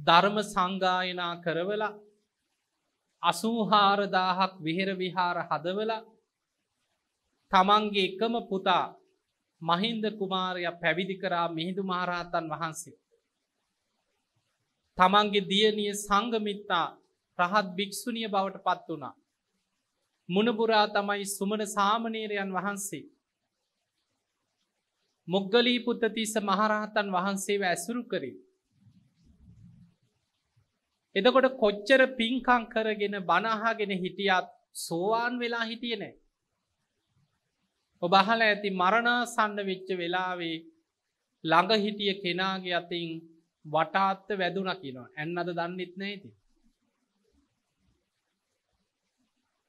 ධර්ම සංගායනා කරවල අසූහාරදාහක් විහෙර විහාර හදවල තමන්ගේ එකම පුතා මහින්ද කුමාරයා පැවිදි කරා මිහිඳු මහරහතන් වහන්සේ. තමන්ගේ දියනිය සංගමිත්තා රහත් භික්‍ෂුණිය බවට පත් වුණා. මුණපුරා තමයි සුමන සාමනීරයන් වහන්සේ. මුග්ගලී පුත්තතිස මහරහතන් වහන්සේව ඇසුරු කරින්. එදකොට කොච්චර පින්කං කරගෙන බනහාගෙන හිටියත් සෝවාන් වෙලා හිටියනෑ. ඔබහල ඇති මරණාසන්න වෙච්ච වෙලාවේ ළඟහිටිය කෙනාගේ අතින් වටාත්ත වැදුන කියනවා ඇන්න අද දන්නෙත් නැති.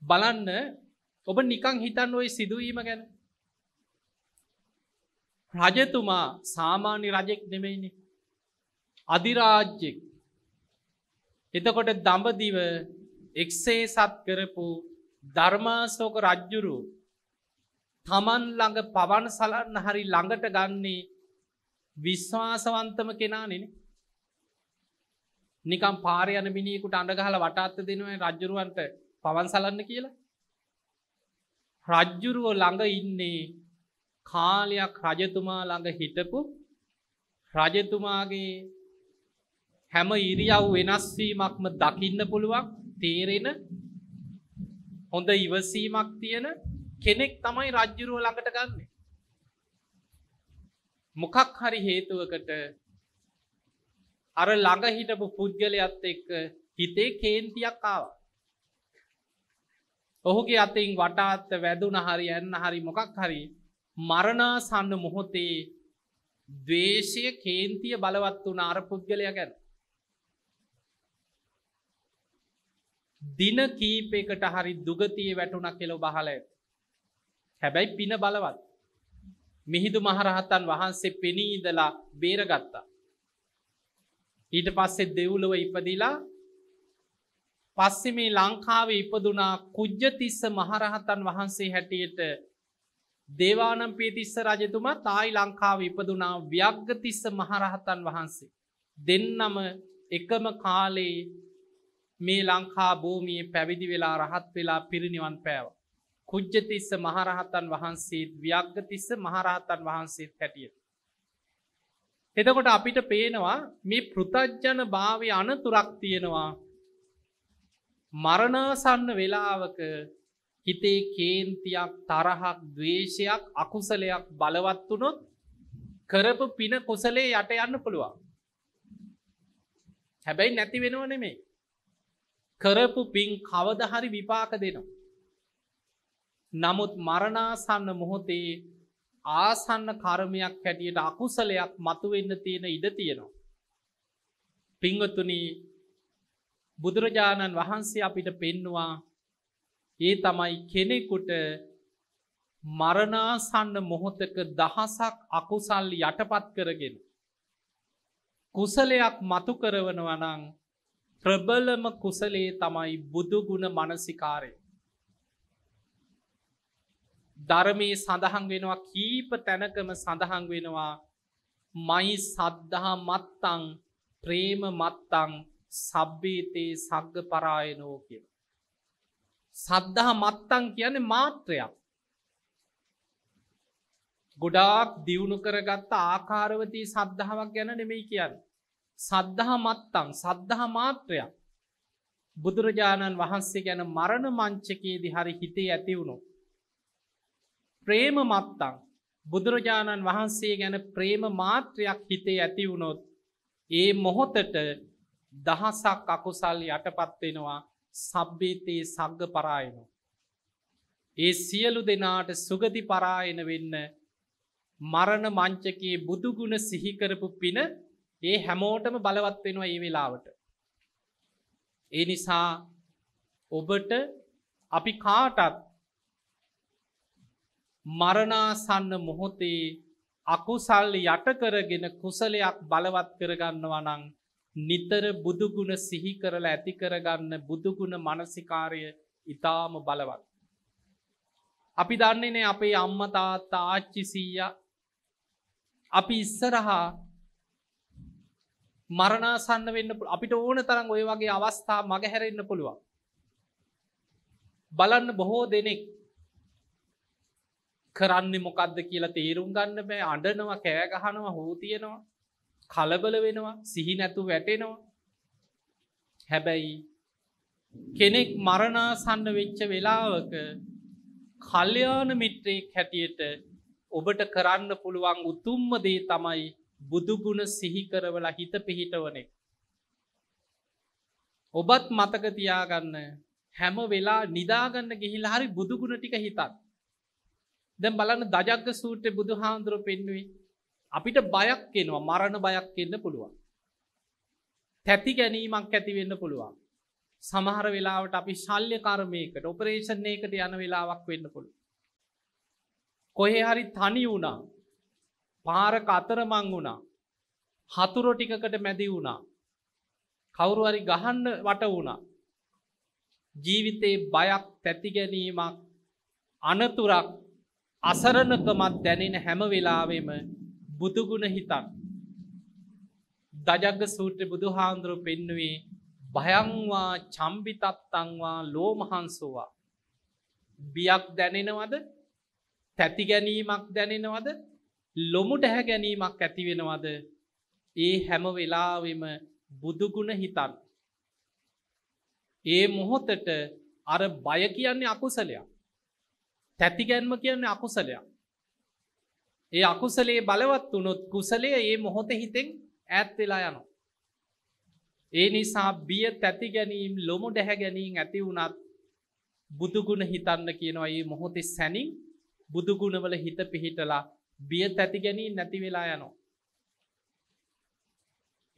බලන්න ඔබ නිකං හිතන් ඔයි සිදුවීම ගැන රජතුමා සාමාන්‍ය රජෙක් නෙමෙයිනි අධිරාජ්‍යෙක් එතකොට දඹදිව එක්සේ සත් කරපු ධර්මාසෝක රජ්ජුරුව තමන් ළඟ පවන් සලන්න හරි ළඟට ගන්නේ විශ්වාසවන්තම කෙනා නෙන නිකම් පාරයන මිනිකුට අඩගහල වටාත්ත දෙනුවෙන් රජ්ජුරුවන්ට පවන් සලන්න කියලා රජ්ජුරුවෝ ළඟ ඉන්නේ කාලයක් රජතුමා ළඟ හිටපු රජතුමාගේ හැම ඉරියව් වෙනස්වීමක්ම දකින්න පුළුවන් තේරෙන හොඳ ඉවසීමක් තියෙන කෙනෙක් තමයි රජ්ජුරුව ළඟට ගන්න මොකක් හරි හේතුවකට අර ළඟ හිටපු පුද්ගලයත් එක්ක හිතේ කේන්තියක් ආව ඔහුගේ අතින් වටාත්ත වැදුන හරි ඇන්න හරි මොකක් හරි මරණාසන්න මොහොතේ දේශය කේන්තිය බලවත් වුන අර පුද්ගලය ගැන දින කීපයකට හරි දුගතිය වැටුනක් කෙලෝ බහල ඇත හැබැයි පින බලවත්. මිහිදු මහරහතන් වහන්සේ පෙනීදලා බේරගත්තා. ඊට පස්සෙ දෙව්ලොව ඉපදිලා පස්සෙ මේ ලංකාව ඉපදුනා කුජ්ජතිස්ස මහරහතන් වහන්සේ හැටියට දේවානම් පිතිස්ස රජතුමා තායි ලංකාව ඉපදුනා ව්‍යග්ගතිස්ස මහරහතන් වහන්සේ. දෙන්නම එකම කාලයේ මේ ලංකා භූමිය පැවිදි වෙලා රහත් වෙලා පිරිනිවන් පෑව. කුජ්ජතිස්ස මහරහතන් වහන්සේත් ව්‍යග්ගතිස්ස මහරහතන් වහන්සේත් හැටියට. එතකොට අපිට පේනවා මේ පෘතජ්ජන භාවය අනතුරක් තියෙනවා මරණසන්න වෙලාවක හිතේ කේන්තියක් තරහක් දවේශයක් අකුසලයක් බලවත් වනොත් කරපු පින කුසලේ යට යන්න පුළුවන්. හැබැයි නැති වෙනව නෙමේ. කරපු පින් කවදහරි විපාක දෙනවා. නමුත් මරණාසන්න මොහොතේ ආසන්න කර්මයක් හැටියට අකුසලයක් මතුවෙන්න තියෙන ඉඩ තියෙනවා. පිංගතුන බුදුරජාණන් වහන්සේ අපිට පෙන්නවා ඒ තමයි කෙනෙකුට මරණාසන්න මොහොතක දහසක් අකුසල් යටපත් කරගෙන. කුසලයක් මතු කරවනවනං ප්‍රබලම කුසලේ තමයි බුදුගුණ මනසිකාරය. ධර්මයේ සඳහන් වෙනවා කීප තැනකම සඳහන් වෙනවා මයි සද්ධහා මත්තං ප්‍රේම මත්තං සබ්බීතයේ සග්ග පරායනෝ කිය. සද්ධහ මත්තං කියන මාත්‍රයක් ගොඩාක් දියුණු කරගත්ත ආකාරවතී සද්ධාවක් ගැන නෙමෙයි කියන්න. සද්ධහ මත්තං සද්ධහ මාත්‍රයක් බුදුරජාණන් වහන්සේ ගැන මරණ මංචකයේ දිහරි හිතේ ඇතිවුණු. ප්‍රේම මත්තං බුදුරජාණන් වහන්සේ ගැන ප්‍රේම මාත්‍රයක් හිතේ ඇති වුණොත් ඒ මොහොතට දහසක් අකුසල් යටපත්වෙනවා සබ්බේතයේ සග්ග පරායනු. ඒ සියලු දෙනාට සුගති පරායන වෙන්න මරණ මංචකයේ බුදුගුණ සිහිකරපු පින ඒ හැමෝටම බලවත් වෙනවා ඒ වෙලාවට. ඒ නිසා ඔබට අපි කාටත් මරණාසන්න මොහොතේ අකුසල් යටකරගෙන කුසලයක් බලවත් කරගන්නවනං නිතර බුදුගුණ සිහි කරලා ඇති කරගන්න බුදුගුණ මනසිකාරය ඉතාම බලවත්. අපි දන්නේනේ අපේ අම්මතාත් ආච්චිසීය අපි ඉස්සරහා මරණාසන්න වෙන්න අපිට ඕන තරම් ඔය වගේ අවස්ථා මගහැරෙන්න්න පුළුවන්. බලන්න බොහෝ දෙනෙක් කරන්නේ මොකක්ද කියලා තේරුම් ගන්න බෑ අඩනවා කෑගහනවා හෝතියනවා කලබල වෙනවා සිහි නැතු වැටෙනවා හැබැයි කෙනෙක් මරණාසන්න වෙච්ච වෙලාවක කල්්‍යයාන මිත්‍රයෙක් හැටියට ඔබට කරන්න පුළුවන් උතුම්ම දේ තමයි බුදුගුණ සිහිකරවල හිත පිහිටවනෙක්. ඔබත් මතක තියාගන්න හැම වෙලා නිදාගන්න ගිහිලා හරි බුදුගුණ ටික හිතත්. දැන් බලන්න දජග්ග සූත්‍රයේ බුදුහාඳුර පෙන්වුවේ අපිට බයක් එනවා මරණ බයක් එන්න පුළුවන්. තැති ගැනීමක් ඇති වෙන්න පුළුවන්. සමහර වෙලාවට අපි ශල්්‍ය කර්මයකට ඔපරේෂන් එකකට යන වෙලාවක් වෙන්න පුළු. කොහේ හරි තනි වුණා පාරක අතරමං වුණා හතුරො ටිකකට මැදි වුණා කවුරුහරි ගහන්න වට වුණා ජීවිතයේ බයක් තැති ගැනීමක් අනතුරක් අසරණකමත් දැනෙන හැම වෙලාවෙම බුදුගුණ හිතන්. දජග සූට්‍ර බුදු හාන්දුරු පෙන්නුවේ භයංවා චම්බිතත්තංවා ලෝමහන්සුවා. බියක් දැනෙනවද තැති ගැනීමක් දැනෙනවද ලොමුට හැ ගැනීමක් ඇතිවෙනවද ඒ හැම වෙලාවෙම බුදුගුණ හිතන්. ඒ මොහොතට අර බය කියන්නේ අකුසලයක් තැතිගැන්ම කියන්නේ අකුසලයක්. ඒ අකුසලේ බලවත් වනොත් කුසලය ඒ මොහොත හිතෙන් ඇත් වෙලා යනු. ඒ නිසා බිය තැති ගැනීම් ලොමු ඩැහැ ගැනීම් ඇති වුණත් බුදුගුණ හිතන්න කියනවා ඒ මොහොතෙ සැනින් බුදුගුණවල හිත පිහිටලා බිය තැති ගැනී නැති වෙලා යනවා.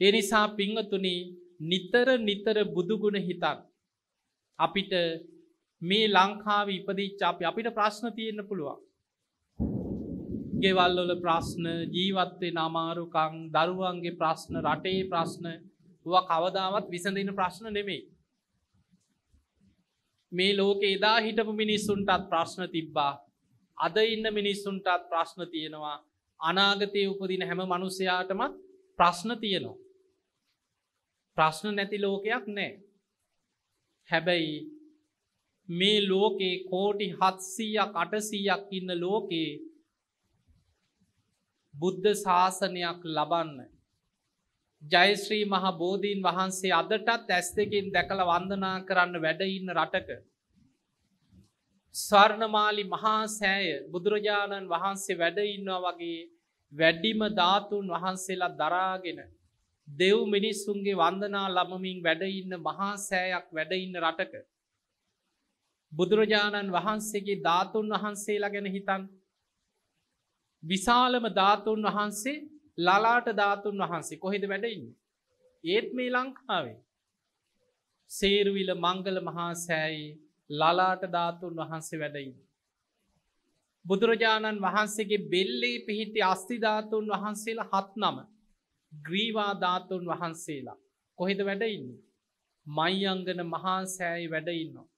ඒ නිසා පිංහතුනි නිතර නිතර බුදුගුණ හිතන් අපිට මේ ලංකාව ඉපදිච්ච අප අපිට ප්‍රශ්න තියෙන්න්න පුළුවන්. ගෙවල්ලොල ප්‍රශ්න ජීවත්වේ නමාරුකං දරුවන්ගේ ප්‍රශ්න රටේ ප්‍රශ්න කවදාවත් විසඳන ප්‍රශ්න නෙමෙයි. මේ ලෝක එදා හිටපු මිනිස්සුන්ටත් ප්‍රශ්න තිබ්බා අද ඉන්න මිනිස්සුන්ටත් ප්‍රශ්න තියෙනවා අනාගතය උපදින හැම මනුස්සයාටමත් ප්‍රශ්න තියෙනවා. ප්‍රශ්න නැති ලෝකයක් නෑ. හැබැයි මේ ලෝකේ කෝටි හත්සීයක් අටසීයක් ඉන්න ලෝකේ බුද්ධ ශාසනයක් ලබන්න. ජයශ්‍රී මහා බෝධීන් වහන්සේ අදටත් ඇස් දෙකින් දැකළ වන්දනා කරන්න වැඩඉන්න රටක. ස්වර්ණමාලි මහා සෑය බුදුරජාණන් වහන්සේ වැඩඉන්නවා වගේ වැඩිම ධාතුන් වහන්සේලා දරාගෙන දෙව් මිනිස්සුන්ගේ වන්දනා ළමමින් වැඩඉන්න මහා සෑයක් වැඩඉන්න රටක. බුදුරජාණන් වහන්සේගේ ධාතුන් වහන්සේලා ගැන හිතන් විශාලම ධාතුන් වහන්සේ ලලාට ධාතුන් වහන්සේ කොහෙද වැඩඉන්න ඒත් මේ ලංකාවේ සේරුවිල මංගල මහා සෑයි ලලාට ධාතුන් වහන්සේ වැඩයින්න බුදුරජාණන් වහන්සේගේ බෙල්ලේ පිහිටි අස්තිධාතුන් වහන්සේලා හත් නම ග්‍රීවාධාතුන් වහන්සේලා කොහෙද වැඩඉන්න මයිංගන මහා සෑයි වැඩඉන්නවා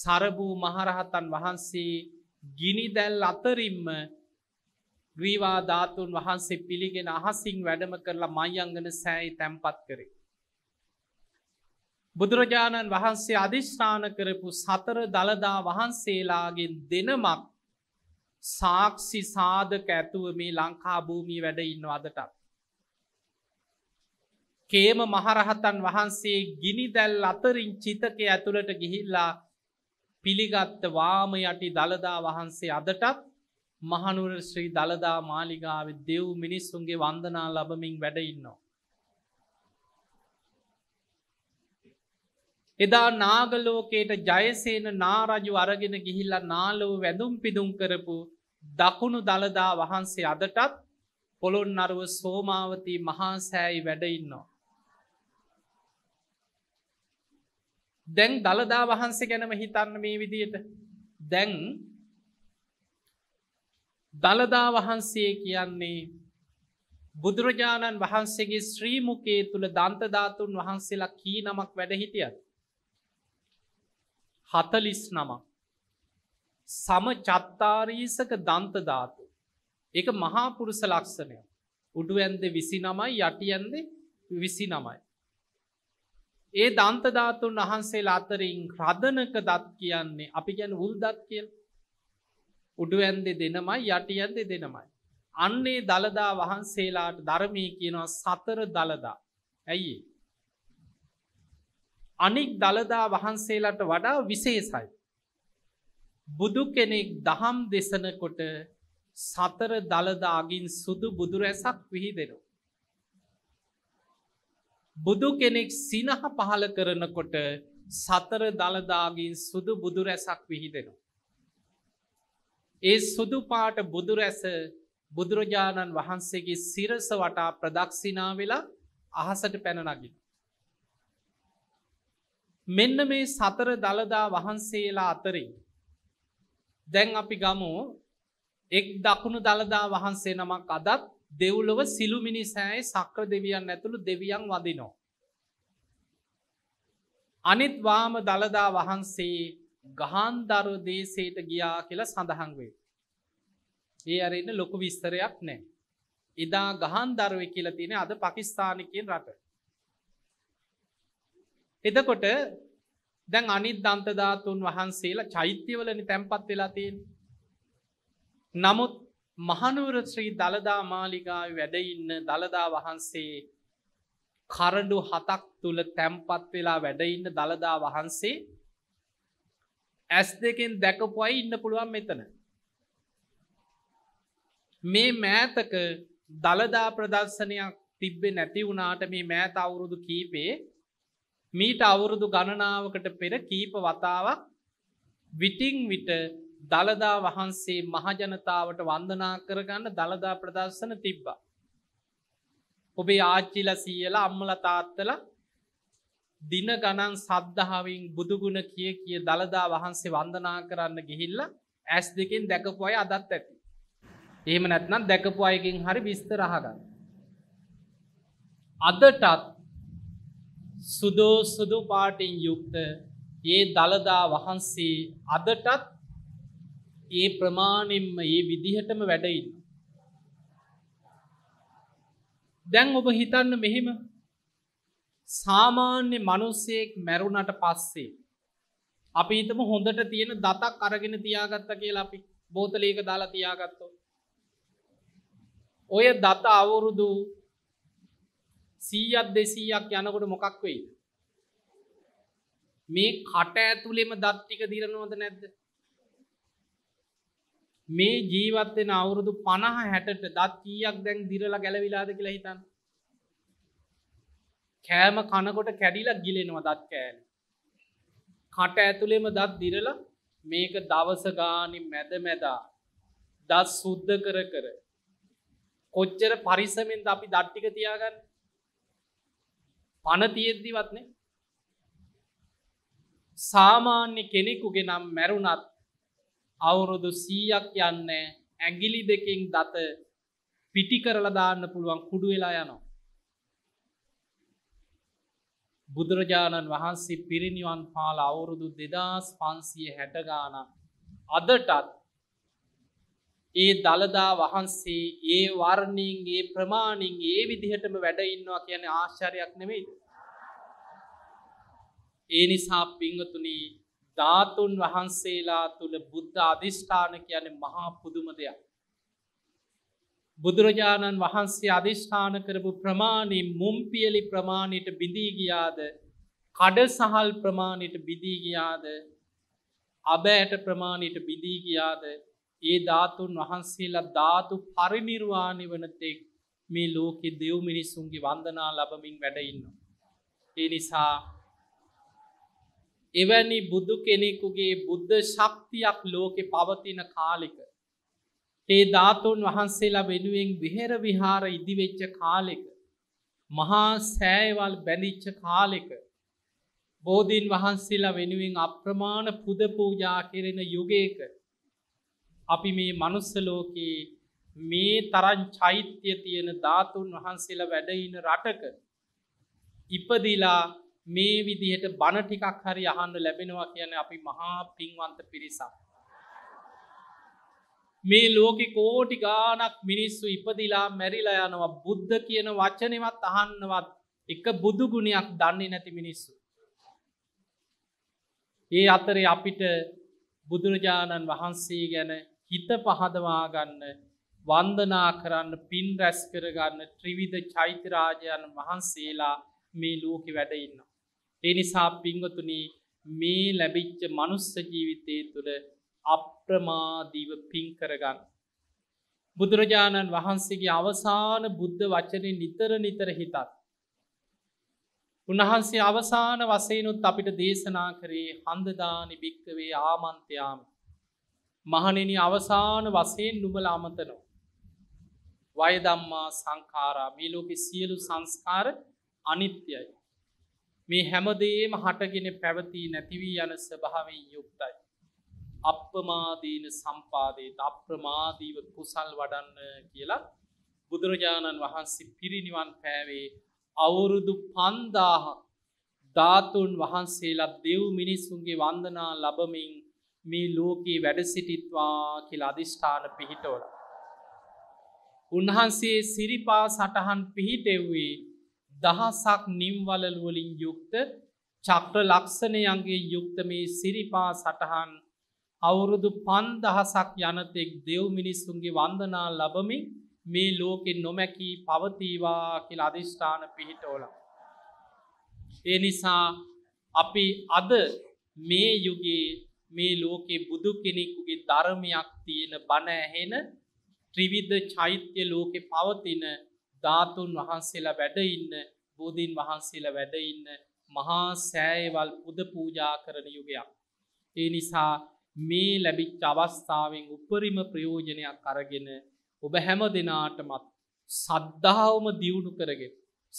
සරභූ මහරහතන් වහන්සේ ගිනිදැල් අතරින්ම ග්‍රීවා ධාතුන් වහන්සේ පිළිගෙන අහසින් වැඩම කරලා මයංගන සෑයි තැම්පත් කරේ. බුදුරජාණන් වහන්සේ අධිෂ්ඨාන කරපු සතර දළදා වහන්සේලාගෙන් දෙනමක් සාක්ෂි සාධක ඇතුව මේ ලංකා භූමී වැඩ ඉන්න අදටත්. කේම මහරහතන් වහන්සේ ගිනි දැල් අතරින් චිතක ඇතුළට ගිහිල්ලා පිළිගත්ත වාම යටි දළදා වහන්සේ අදටත් මහනුවර ශ්‍රී දළදා මාලිගාව දෙව් මිනිස්සුන්ගේ වන්දනා ලබමින් වැඩඉන්නවා. එදා නාගලෝකයට ජයසේන නාරජු අරගෙන ගිහිල්ලා නාලෝ වැදුම් පිදුම් කරපු දකුණු දළදා වහන්සේ අදටත් පොළොන් අරුව සෝමාවතී මහාසෑයි වැඩඉන්නවා. දැන් දළදා වහන්සේ ගැනම හිතන්න මේ විදියට දැන් දළදා වහන්සේ කියන්නේ බුදුරජාණන් වහන්සේගේ ශ්‍රීමුකේ තුළ දන්තධාතුන් වහන්සේලා කී නමක් වැඩහිටියත් හතලිස් නමක් සම චත්තාරීසක දන්තධාතු එක මහාපුරුස ලක්ෂණය උඩු ඇන්ද විසි නමයි යටි ඇන්ද විසි නමයි ඒ දන්තධාතුන් වහන්සේලා අතරින් රදනක දත් කියන්නේ අපි ගැන උල් දත් කියල් උඩුවැන්දෙ දෙනමයි යටියන්දෙ දෙනමයි. අන්නේ දළදා වහන්සේලාට ධර්මය කියනවා සතර දළදා ඇයි. අනික් දළදා වහන්සේලාට වඩා විශේෂයි. බුදු කෙනෙක් දහම් දෙසනකොට සතර දළදාගින් සුදු බුදුරැසක් විහිදෙනවා. බුදු කෙනෙක් සිනහ පහල කරනකොට සතර දළදාගින් සුදු බුදුරැසක් විහිදෙනවා. ඒ සුදුපාට බුදුරැස බුදුරජාණන් වහන්සේගේ සිරස වටා ප්‍රදක්ෂිනා වෙලා අහසට පැනනගින්. මෙන්න මේ සතර දළදා වහන්සේලා අතරින් දැන් අපි ගමෝ එක් දකුණු දළදා වහන්සේ නමක් අදත් දෙව්ලොව සිලු මිනිසෑයි සක්‍ර දෙවියන් ඇතුළු දෙවියන් වදිනෝ. අනිත් වාම දළදා වහන්සේ ගහන්දරු දේශයට ගියා කියලා සඳහන් වේ. ඒ අරන්න ලොකු විස්තරයක් නෑ. එදා ගහන්දරුව කියල තියෙන අද පකිස්ථානකෙන් රට. එදකොට දැන් අනිත් දන්තධාතුන් වහන්සේලා චෛත්‍යවලනි තැන්පත් වෙලා තියෙන්. නමුත් මහනුවර ශ්‍රී දළදා මාලිගාව වැඩඉන්න දළදා වහන්සේ කරඩු හතක් තුළ තැම්පත් වෙලා වැඩඉන්න දළදා වහන්සේ ඇස් දෙකෙන් දැකපුයි ඉන්න පුළුවන් මෙතන. මේ මෑතක දළදා ප්‍රදර්ශනයක් තිබ්බෙ නැති වුණාට මේ මෑත අවුරුදු කීපේ මීට අවුරුදු ගණනාවකට පෙර කීප වතාවක් විටිං විට දළදා වහන්සේ මහජනතාවට වන්දනා කරගන්න දළදා ප්‍රදර්ශන තිබ්බා. ඔබේ ආච්චිල සියල අම්මල තාත්තල දින ගණන් සද්ධාවෙන් බුදුගුණ කිය කිය දළදා වහන්සේ වන්දනා කරන්න ගිහිල්ල ඇස් දෙකෙන් දැකපුය අදත් ඇති. එහෙම නැත්නම් දැකපු අයකින් හරි විස්ත රහගන්න. අදටත් සුදෝ සුදු පාටින් යුක්ත ඒ දළදා වහන්සේ අදටත් ඒ ප්‍රමාණෙන්ම ඒ විදිහටම වැඩඉන්න. දැන් ඔබ හිතන්න මෙහෙම සාමාන්‍ය මනුස්සයෙක් මැරුණට පස්සේ. අපි හිතම හොඳට තියෙන දතක් අරගෙන තියාගත්ත කියලා අපි බෝතලේක දාලා තියාගත්තෝ. ඔය දත අවුරුදු සීයත් දෙසීයක් යනකොට මොකක් වෙයි. මේ කට ඇතුළෙම දත්තික දිරනවද නැද්ද මේ ජීවත් වෙන අවුරුදු පණහ හැටට දත් කීයක් දැන් දිරලා ගැලවිලාද කියලා හිතන් කෑම කනකොට කැඩිලක් ගිලෙනවා දත් කෑල කට ඇතුළෙම දත් දිරලා මේක දවසගානි මැද මැදා දත් සුද්ධ කර කර කොච්චර පරිසමෙන්ද අපි දට්ටික තියාගන්න පණ තියෙද්දිවත්නේ සාමාන්‍ය කෙනෙකුගේ නම් මැරුණත් අවුරුදු සීයක් යන්න ඇගිලි දෙකින් දත පිටි කරලදාන්න පුළුවන් කුඩු වෙලා යනවා. බුදුරජාණන් වහන්සේ පිරිනිවන් පාල අවුරුදු දෙදස් පන්සිය හැටගාන අදටත් ඒ දළදා වහන්සේ ඒ වර්ණීන් ඒ ප්‍රමාණින් ඒ විදිහටම වැඩඉන්නවා කියන ආශ්චරයක් නෙමෙයි. ඒ නිසා පිංගතුනී ධාතුන් වහන්සේලා තුළ බුද්ධ අධිෂ්ඨාන කියන මහා පුදුම දෙයක්. බුදුරජාණන් වහන්සේ අධිෂ්ඨාන කරපු ප්‍රමාණය මුම්පියලි ප්‍රමාණයට බිඳීගියාද කඩසහල් ප්‍රමාණයට බිඳීගියාද අබෑට ප්‍රමාණයට බිඳීගියාද ඒ ධාතුන් වහන්සේලා ධාතු පරිනිර්වාණි වනතෙක් මේ ලෝකෙ දෙව් මිනිසුන්ගේ වන්දනා ලබමින් වැඩඉන්න. ඒ නිසා එවැනි බුදු කෙනෙකුගේ බුද්ධ ශක්තියක් ලෝකෙ පවතින කාලික. ඒ ධාතුන් වහන්සේලා වෙනුවෙන් විහෙර විහාර ඉදිවෙච්ච කාලෙක. මහා සෑවල් බැඳිච්ච කාලෙක. බෝධීන් වහන්සේලා වෙනුවෙන් අප්‍රමාණ පුද පූජා කෙරෙන යුගයක. අපි මේ මනුස්සලෝකයේ මේ තරන් චෛත්‍ය තියෙන ධාතුන් වහන්සේලා වැඩයින රටක. ඉපදිලා මේ විදිහට බණ ටිකක් හරි අහන්න ලැබෙනවා කියන අපි මහා පින්වන්ත පිරිසක්. මේ ලෝකෙ කෝටි ගානක් මිනිස්සු ඉපදිලා මැරිලා යනවා බුද්ධ කියන වචනෙවත් අහන්නවත් එක බුදුගුණයක් දන්නේ නැති මිනිස්සු. ඒ අතරේ අපිට බුදුරජාණන් වහන්සේ ගැන හිත පහදවාගන්න වන්දනා කරන්න පින් රැස් කරගන්න ත්‍රිවිධ චෛතරාජයන් වහන්සේලා මේ ලෝකෙ වැඩඉන්න. එනිසා පිංගතුනී මේ ලැබිච්ච මනුස්ස ජීවිතය තුළ අප්‍රමාදීව පින් කරගන්න. බුදුරජාණන් වහන්සේගේ අවසාන බුද්ධ වචනය නිතර නිතර හිතත්. උන්වහන්සේ අවසාන වසයනුත් අපිට දේශනා කරේ හඳදානි භික්කවේ ආමන්ත්‍යයාම. මහනෙන අවසාන වසයෙන් නුමල අමතනෝ. වයදම්මා සංකාරා මේ ලෝකෙ සියලු සංස්කාර අනිත්‍යයි. මේ හැමදේම හටගෙන පැවතිී නැතිවී යන ස්භාවෙන් යුක්තයි. අප්‍රමාදීන සම්පාදයට අප්‍රමාදීව කුසල් වඩන්න කියලා බුදුරජාණන් වහන්සේ පිරිනිවන් පෑවේ අවුරුදු පන්දාහ ධාතුන් වහන්සේලා දෙව් මිනිස්සුන්ගේ වන්දනා ලබමින් මේ ලෝකයේ වැඩසිටිත්වා කියලා අධිෂ්ඨාන පිහිටෝල. උන්වහන්සේ සිරිපා සටහන් පිහිටෙව්වේ දහසක් නිම්වලලුවලින් යුක්ත චක්‍ර ලක්ෂණයන්ගේ යුක්ත මේ සිරිපා සටහන් අවුරුදු පන්දහසක් යනතෙක් දෙව් මිනිස්සුන්ගේ වන්දනා ලබමින් මේ ලෝකෙ නොමැකී පවතීවා කියල අධිෂ්ඨාන පිහිටෝල. ඒ නිසා අපි අද මේ යුගේ මේ ලෝකෙ බුදු කෙනෙකුගේ ධර්මයක් තියෙන බණ ඇහෙන ත්‍රිවිධ චෛත්‍ය ලෝකෙ පවතින ධාතුන් වහන්සේලා වැඩඉන්න බෝධීන් වහන්සේලා වැඩඉන්න මහා සෑයවල් පුද පූජා කරන යුගයක්. ඒ නිසා මේ ලැබිච් අවස්ථාවෙන් උපරිම ප්‍රයෝජනයක් අරගෙන ඔබ හැම දෙනාටමත් සද්ධාවම දියුණු කරගෙන.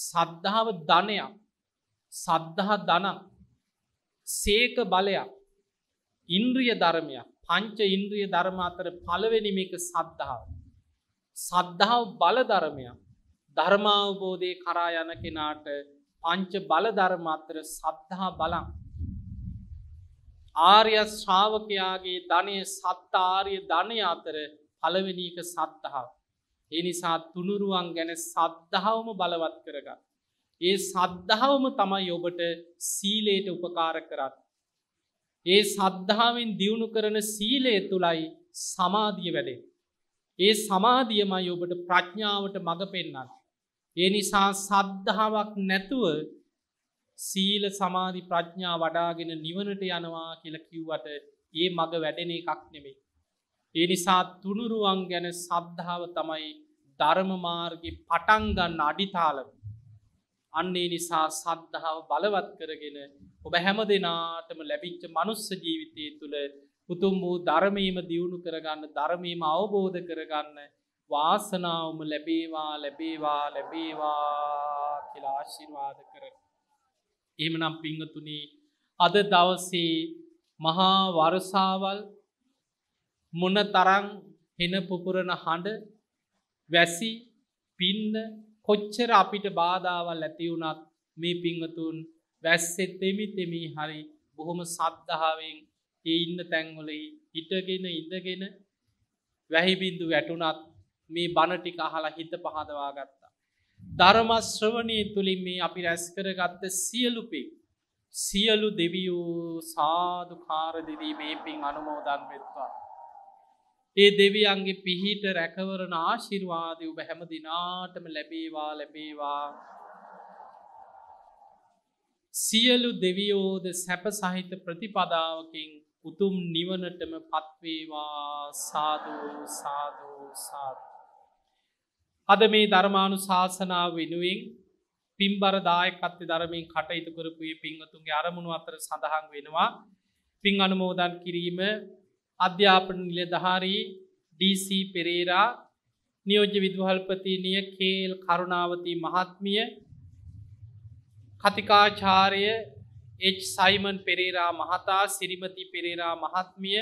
සද්ධාව ධනයක් සද්ධහා දනම් සේක බලයක් ඉන්ද්‍රිය ධර්මයක් පංච ඉන්ද්‍රිය ධර්ම අතර පලවෙනි මේක සද්ධාව. සද්ධාව බලධර්මයක් ධර්මාවබෝධය කරා යන කෙනාට පංච බලධර්මත්තර සද්ධහා බලං. ආර්ය ශ්‍රාවකයාගේ ධනය සත්තාර්ය ධනය අතර පළවෙනීක සත්තහා. එනිසා තුළුරුවන් ගැන සද්ධාවම බලවත් කරගත්. ඒ සද්ධාවම තමයි ඔබට සීලයට උපකාර කරත්. ඒ සද්ධාවෙන් දියුණු කරන සීලය තුළයි සමාධිය වැඩේ. ඒ සමාධියමයි ඔබට ප්‍රඥාවට මඟ පෙන්න්නත්. ඒ නිසා සද්ධාවක් නැතුව සීල සමාධි ප්‍රඥා වඩාගෙන නිවනට යනවා කියල කිව්වට ඒ මඟ වැඩෙන එකක් නෙමේ. ඒ නිසා තුනුරුවන් ගැන සද්ධාව තමයි ධර්මමාර්ග පටන්ගන්න අඩිතාලම. අන්නේ නිසා සද්ධාව බලවත් කරගෙන ඔබ හැම දෙනාටම ලැබිච්ච මනුස්ස ජීවිතය තුළ උතුම් වූ ධර්මීම දියුණු කරගන්න ධර්මීම අවබෝධ කරගන්න වාසනාවම ලැබේවා ලැබේවා ලැබේවා කියලා ආශිර්වාද කර. එමනම් පිංහතුනි අද දවසේ මහා වරසාවල් මොන තරං හෙන පුපුරණ හඬ වැසි පින්න කොච්චර අපිට බාධාවල් ඇතිවුණත් මේ පිංහතුන් වැස්සෙත්තෙමි තෙමි හරි බොහොම සද්ධාවෙන් ඒ ඉන්න තැන්වලයි හිටගෙන ඉඳගෙන වැහිබින්දු වැටුනත් මේ බණටික අහලා හිත පහදවා ගත්තා. ධර්මශ්‍රවනය තුළින් මේ අපි රැස් කරගත්ත සියලුපි සියලු දෙවියූ සාධකාර දෙවී මේ පින් අනුමෝදන් වෙත්වා. ඒ දෙවියන්ගේ පිහිට රැකවරණ ආශිර්වාදය ඔබ හැම දිනාටම ලැබේවා ලැබේවා. සියලු දෙවියෝද සැප සහිත ප්‍රතිපදාවකින් උතුම් නිවනටම පත්වේවා සාධූ සාධූ සාධූ. අද මේ ධර්මාණු ශාසනාව වෙනුවෙන් පින්බරදායකත්්‍ය ධරමින් කටයිතු කරපුයේ පිංහතුන්ගේ අරමුණු අතර සඳහන් වෙනවා පින් අනුමෝදන් කිරීම අධ්‍යාපන නිලධහාරී DC පෙරේරා නියෝජ්‍ය විදහල්පතිනය කේල් කරුණාවති මහත්මිය කතිකාචාරය එච් සයිමන් පෙරේරා මහතා සිරිමති පෙරේරා මහත්මිය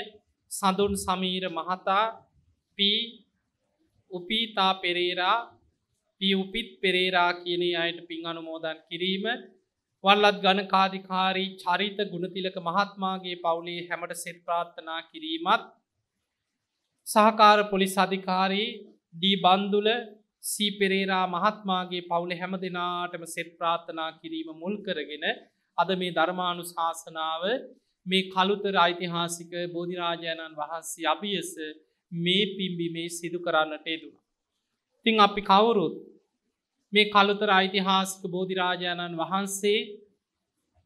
සඳුන් සමීර මහතා පී උපීතා පෙරේරා පියඋපිත් පෙරේරා කියනේ අයට පින් අනුමෝදන් කිරීම වල්ලත් ගණකාධිකාරී චරිත ගුණතිලක මහත්මාගේ පවුලේ හැමට සෙත් ප්‍රාර්ථනා කිරීමත් සහකාර පොලිස් අධිකාරී ඩී බන්දුල සීපෙරේරා මහත්මාගේ පවුල හැම දෙනාටම සෙත් ප්‍රාර්ථනා කිරීම මුල් කරගෙන අද මේ ධර්මානු ශාසනාව මේ කළුතර ඓතිහාසික බෝධිරාජාණන් වහන්සේ අභියස මේ පිම්බිමේ සිදු කරන්නට යෙදුණ. තිං අපි කවුරුත් මේ කළුතර ඓතිහාසික බෝධිරාජාණන් වහන්සේ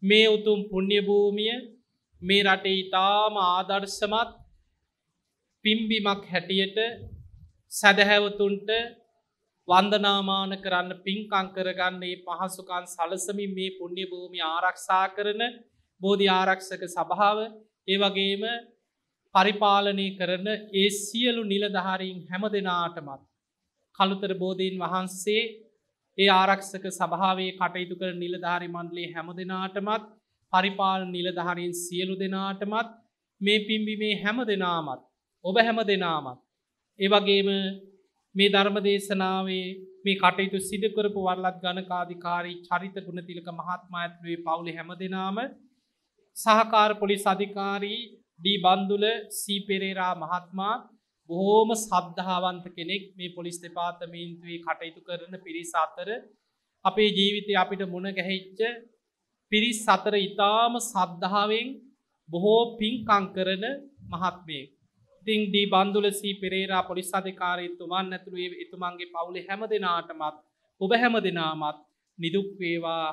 මේ උතුම් පුුණ්්‍ය භූමිය මේ රටේ ඉතාම ආදර්ශමත් පිම්බිමක් හැටියට සැදහැවතුන්ට වන්දනාමාන කරන්න පින්කං කරගන්නේ පහසුකන් සලසමි මේ පුුණ්්‍ය භූමි ආරක්ෂා කරන බෝධි ආරක්ෂක සභාව ඒවගේම පරිපාලනය කරන ඒ සියලු නිලධහරින් හැම දෙනාටමත්. කළුතර බෝධීන් වහන්සේ ඒ ආරක්ෂක සභාවේ කටයුතු කර නිලධාරි මණ්ඩලේ හැම දෙනාටමත් පරිපාල නිලධහරින් සියලු දෙනාටමත් මේ පිම්බි මේ හැම දෙනාමත් ඔබ හැම දෙනාමත්. ඒවගේම මේ ධර්මදේශනාවේ මේ කටයුතු සිදකරපු වරලත් ගණකාධිකාරී චරිත ගුණතිලක මහත්මාඇත්වේ පවුලි හැම දෙනාම සහකාර පොලිස් අධිකාරී ඩී බන්දුල සීපෙරේරා මහත්මා බොහෝම සබ්ධාවන්ත කෙනෙක් මේ පොලිස් දෙපාර්තමේන්තුවේ කටයුතු කරන පිරිස් අතර අපේ ජීවිතය අපිට මුණ ගැහිච්ච පිරිස් සතර ඉතාම සද්ධාවෙන් බොහෝ පින්කං කරන මහත්මේ. ඉතිං දී බන්දුල සී පෙරේරා පොලිස් අධිකාරීත්තුමන් නැතුළේ එතුමන්ගේ පවුලි හැම දෙනාටමත් ඔබ හැම දෙනාමත් නිදුක්වේවා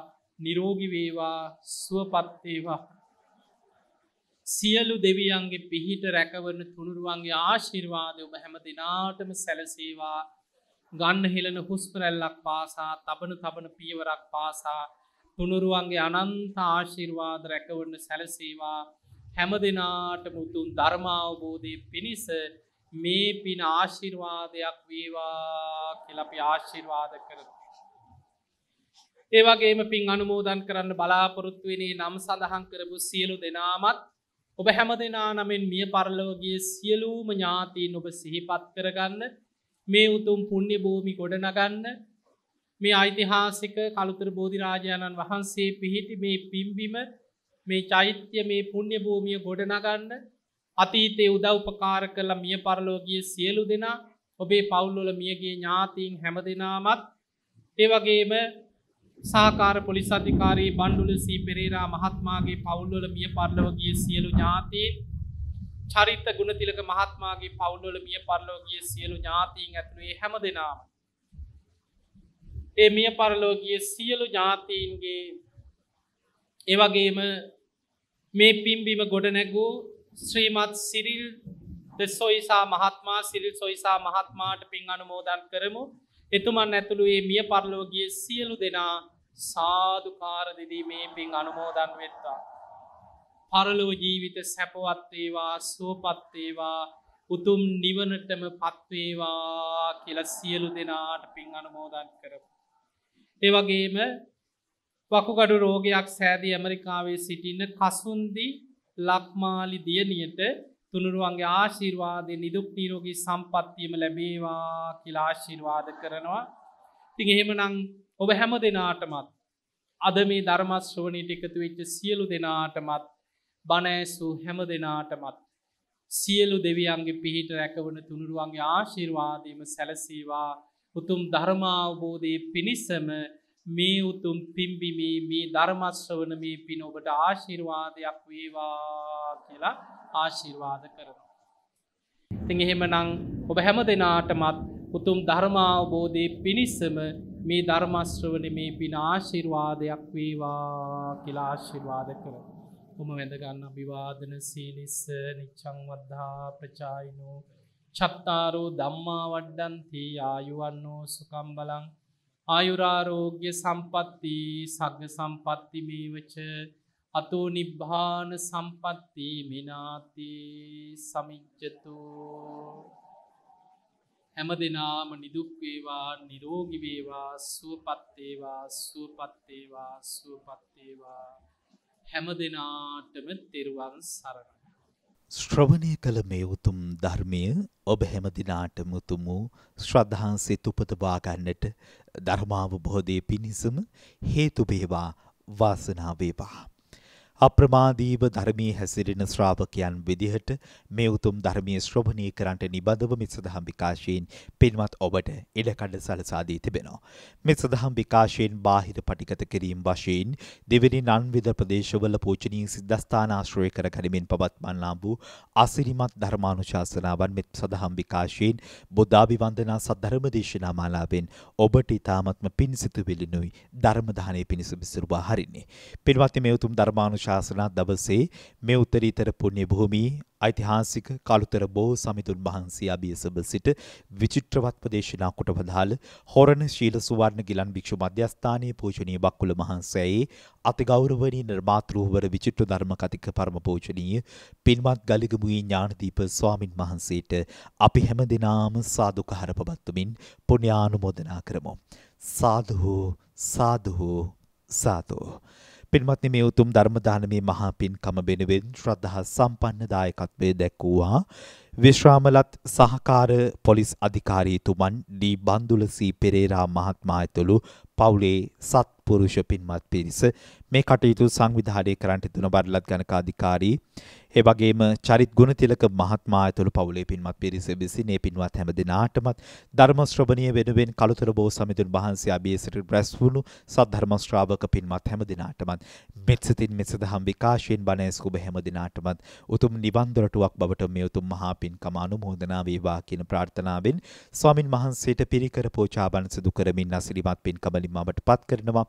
නිරෝගිවේවා සුවපත්තේවා සියලු දෙවියන්ගේ පිහිට රැකවරන තුනුරුවන්ගේ ආශිර්වාදය ඔබ හැම දෙනාටම සැලසේවා ගන්න හෙළන හුස්පරැල්ලක් පාසා තබන තබන පියවරක් පාසා තුනුරුවන්ගේ අනන්ත ආශිර්වාද රැකවරන සැලසේවා හැම දෙනාට මුතුන් ධර්මාවබෝධය පිණිස මේ පින ආශිර්වාදයක් වේවා කෙලපි ආශිර්වාද කරන. ඒවගේම පින් අනුමෝදන් කරන්න බලාපොරොත්තුවෙනේ නම් සඳහන් කරපු සියලු දෙනාමත් ඔබ හැමදෙනා නමෙන් මිය පරලෝගේ සියලූම ඥාතීන් ඔබ සිහිපත් කරගන්න මේ උතුම් පුුණ්‍ය භූමි ගොඩනගන්න මේ අයිතිහාසික කළුතර බෝධිරාජාණන් වහන්සේ පිහිටි මේ පිම්බිම මේ චෛත්‍ය මේ පුුණ්‍ය භූමිය ගොඩනගන්න අතීතේ උදව්පකාර කරලා මිය පරලෝගිය සියලු දෙනා ඔබේ පවුල්ලොල මියගේ ඥාතීන් හැම දෙනාමත් ඒවගේම සාකාර පොලිස් අධිකාරී බණ්ඩුල සී පෙරේරා මහත්මාගේ පවුල්වල මිය පරලොව ගිය සියලු ඥාතීන් චරිත ගුණතිලක මහත්මාගේ පවුල්වල මිය පරලොව ගිය සියලු ඥාතීන් ඇතුළේ හැම දෙනාම ඒ මිය පරලොව ගිය සියලු ඥාතීන්ගේ ඒ වගේම මේ පිම්බීම ගොඩ නැගූ ශ්‍රීමත් සිරිල් දෙසොයිසා මහත්මා සිරිල් සොයිසා මහත්මාට පින් අනුමෝදන් කරමු එතුමන් ඇතුළුවේ මිය පරලෝගිය සියලු දෙනා සාධකාර දෙදීමේ පින් අනුමෝදන් වෙත්තා. පරලෝ ජීවිත සැපවත්තේවා සෝපත්තේවා උතුම් නිවනටම පත්වේවා කියල සියලු දෙනාට පින් අනුමෝදන් කරපු. ඒවගේම වකුගඩු රෝගයක් සෑදී ඇමරිකාවේ සිටින්න කසුන්දි ලක්මාලි දියනියට තුළුරුවන්ගේ ආශිර්වාදය නිදුක් නීරෝගී සම්පත්තියම ලැබේවා කියලා ආශිර්වාද කරනවා තින් එහෙමනං ඔබ හැම දෙනාටමත් අද මේ ධර්මත් ශ්‍රවණීට එකතු වෙච්ච සියලු දෙනාටමත් බණෑසූ හැම දෙනාටමත් සියලු දෙවියන්ගේ පිහිට රැකවන තුළුරුවන්ගේ ආශිර්වාදීම සැලසීවා උතුම් ධර්මාවබෝධය පිණිසම මේ උතුම් පිම්බිමේ මේ ධර්මස්ශ්‍රවන මේ පින ඔබට ආශිර්වාදයක් වේවා කියලා ආශිර්වාද කරනවා. ඉතින් එහෙමනං ඔබ හැම දෙනාටමත් උතුම් ධර්මාවබෝධය පිණිස්සම මේ ධර්මශ්‍රවන මේ පින ආශිර්වාදයක් වේවා කියලා ආශිර්වාද කරනවා. උම වැඳගන්න අභිවාදන සීලිස්ස නිච්චං වද්ධා ප්‍රචායිනෝ චත්තාරෝ දම්මා වඩ්ඩන්ති ආයුවන්නෝ සුකම්බලං ආයුරාරෝග්‍ය සම්පත්ති සග්‍ය සම්පත්ති මේවච අතු නිබ්භාන සම්පත්ති මිනාති සමිච්චතු හැම දෙනාම නිදුක්වේවා නිරෝගිවේවා සුවපත්තේවා සුවපත්තේවා සුවපත්තේවා හැම දෙනාටම තෙරුවන් සරණ. ශ්‍රවණය කළ මේ උතුම් ධර්මය ඔබ හැම දිනාට මුතුමු ශ්‍රද්ධාන්සිත උපතවා ගන්නට ධර්මාවබෝධය පිණිසම හේතු වේවා වාසනාව වේවා. අප්‍රමාදීව ධර්මයේ හැසිරෙන ශ්‍රාවකයන් විදිහට මේ උතුම් ධර්මයේ ශ්‍රවණය කරන්ට නිබඳව මේ සදහම් විකාශයෙන් පින්වත් ඔබට ඉඩකඩ සලසා දී තිබෙනවා. මේ සදහම් විකාශයෙන් බාහිර පටිගත කිරීම වශයෙන් දෙවෙනි නන්විද ප්‍රදේශවල පූජනීය සිද්ධාස්ථාන ආශ්‍රය කර ගනිමින් පවත්වන්නා වූ අසිරිමත් ධර්මානුශාසනාවන් මේ සදහම් විකාශයෙන් බුද්ධාභි වන්දනා සද්ධර්ම දේශනා මාලාවෙන් ඔබට ඊ타ත්ම පිණසිත වෙලිනුයි ධර්ම දාහනයේ පිණිස විසිරුවා හරින්නේ. පින්වත් මේ උතුම් ධර්මානුශාසන අනුශාසනා දවසේ මේ උත්තරීතර පුණ්‍ය භූමියේ ඓතිහාසික කලුතර බෝ සමිඳුන් වහන්සේ අභියසබ සිට විචිත්‍රවත් ප්‍රදේශනා කොට වදාළ හොරණ ශීල සුවර්ණ ගිලන් භික්ෂු මධ්‍යස්ථානයේ පූජනීය බක්කුල මහන්සෑයේ අතිගෞරවනීය නිර්මාතෘවර විචිත්‍ර ධර්ම කතික පරම පූජනීය පින්වත් ගලිගමුවේ ඥානදීප ස්වාමින් වහන්සේට අපි හැමදෙනාම සාදුකහර පවත්වමින් පුණ්‍යානුමෝදනා කරමු සාදු සාදු සාදු පින්වත්නි මේ උතුම් ධර්ම දානමේ මහා පින්කම වෙනුවෙන් ශ්‍රද්ධා සම්පන්න දායකත්වයේ දැක්වුවා විශ්‍රාමලත් සහකාර පොලිස් අධිකාරීතුමන් ඩී බන්දුල සී පෙරේරා මහත්මයා ඇතුළු පවුලේ සත්පුරුෂ පින්වත් පිරිස මේ කටයුතු සංවිධානය කරන්නට දුන බඩලත් ගණකාධිකාරී ඒ වගේම චරිත් ගුණතිලක මහත්මයා ඇතුළු පවුලේ පින්වත් පිරිස විසින් මේ පින්වත් හැම දිනාටමත් ධර්ම ශ්‍රවණීය වෙනුවෙන් කලුතර බෝ සමිඳුන් වහන්සේ අභියේ සිට රැස් වුණු සද්ධර්ම ශ්‍රාවක පින්වත් හැම දිනාටමත් මෙත්සිතින් මෙසදහම් විකාශයෙන් බණ ඇසුබ හැම දිනාටමත් උතුම් නිවන් දොරටුවක් බවට මේ උතුම් මහා පින්කම අනුමෝදනා වේවා කියන ප්‍රාර්ථනාවෙන් ස්වාමින් වහන්සේට පිරිකර පෝචාවන් සිදු කරමින් අසිරිමත් පින්කමලින් මමටපත් කරනවා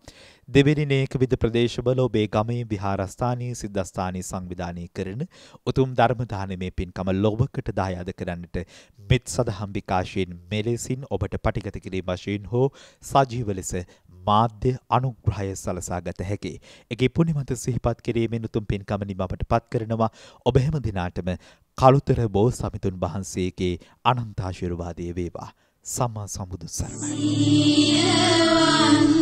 දෙවෙනි නේකවිද ප්‍රදේශවල ඔබේ ගමේ විහාරස්ථානීය සිද්ධාස්ථානීය සංවිධානය කරන උතුම් ධර්මදානය මේ පින්කම ලොවකට දායාද කරන්නට මෙත් සදහම්බිකාශයෙන් මෙලෙසින් ඔබට පටිගත කිරීම වශයෙන් හෝ සජීව ලෙස මාධ්‍ය අනුග්‍රහය සලසා ගත හැකි. එකේ පුණිමත සිහිපත් කිරීමෙන් උතුම් පින්කම නිමවට පත් කරනවා ඔබ හැම දිනාටම කළුතර බෝසමිතුන් වහන්සේගේ අනන්ත ආශිර්වාදයේ වේවා. සම්මා සම්බුදු සරණයි.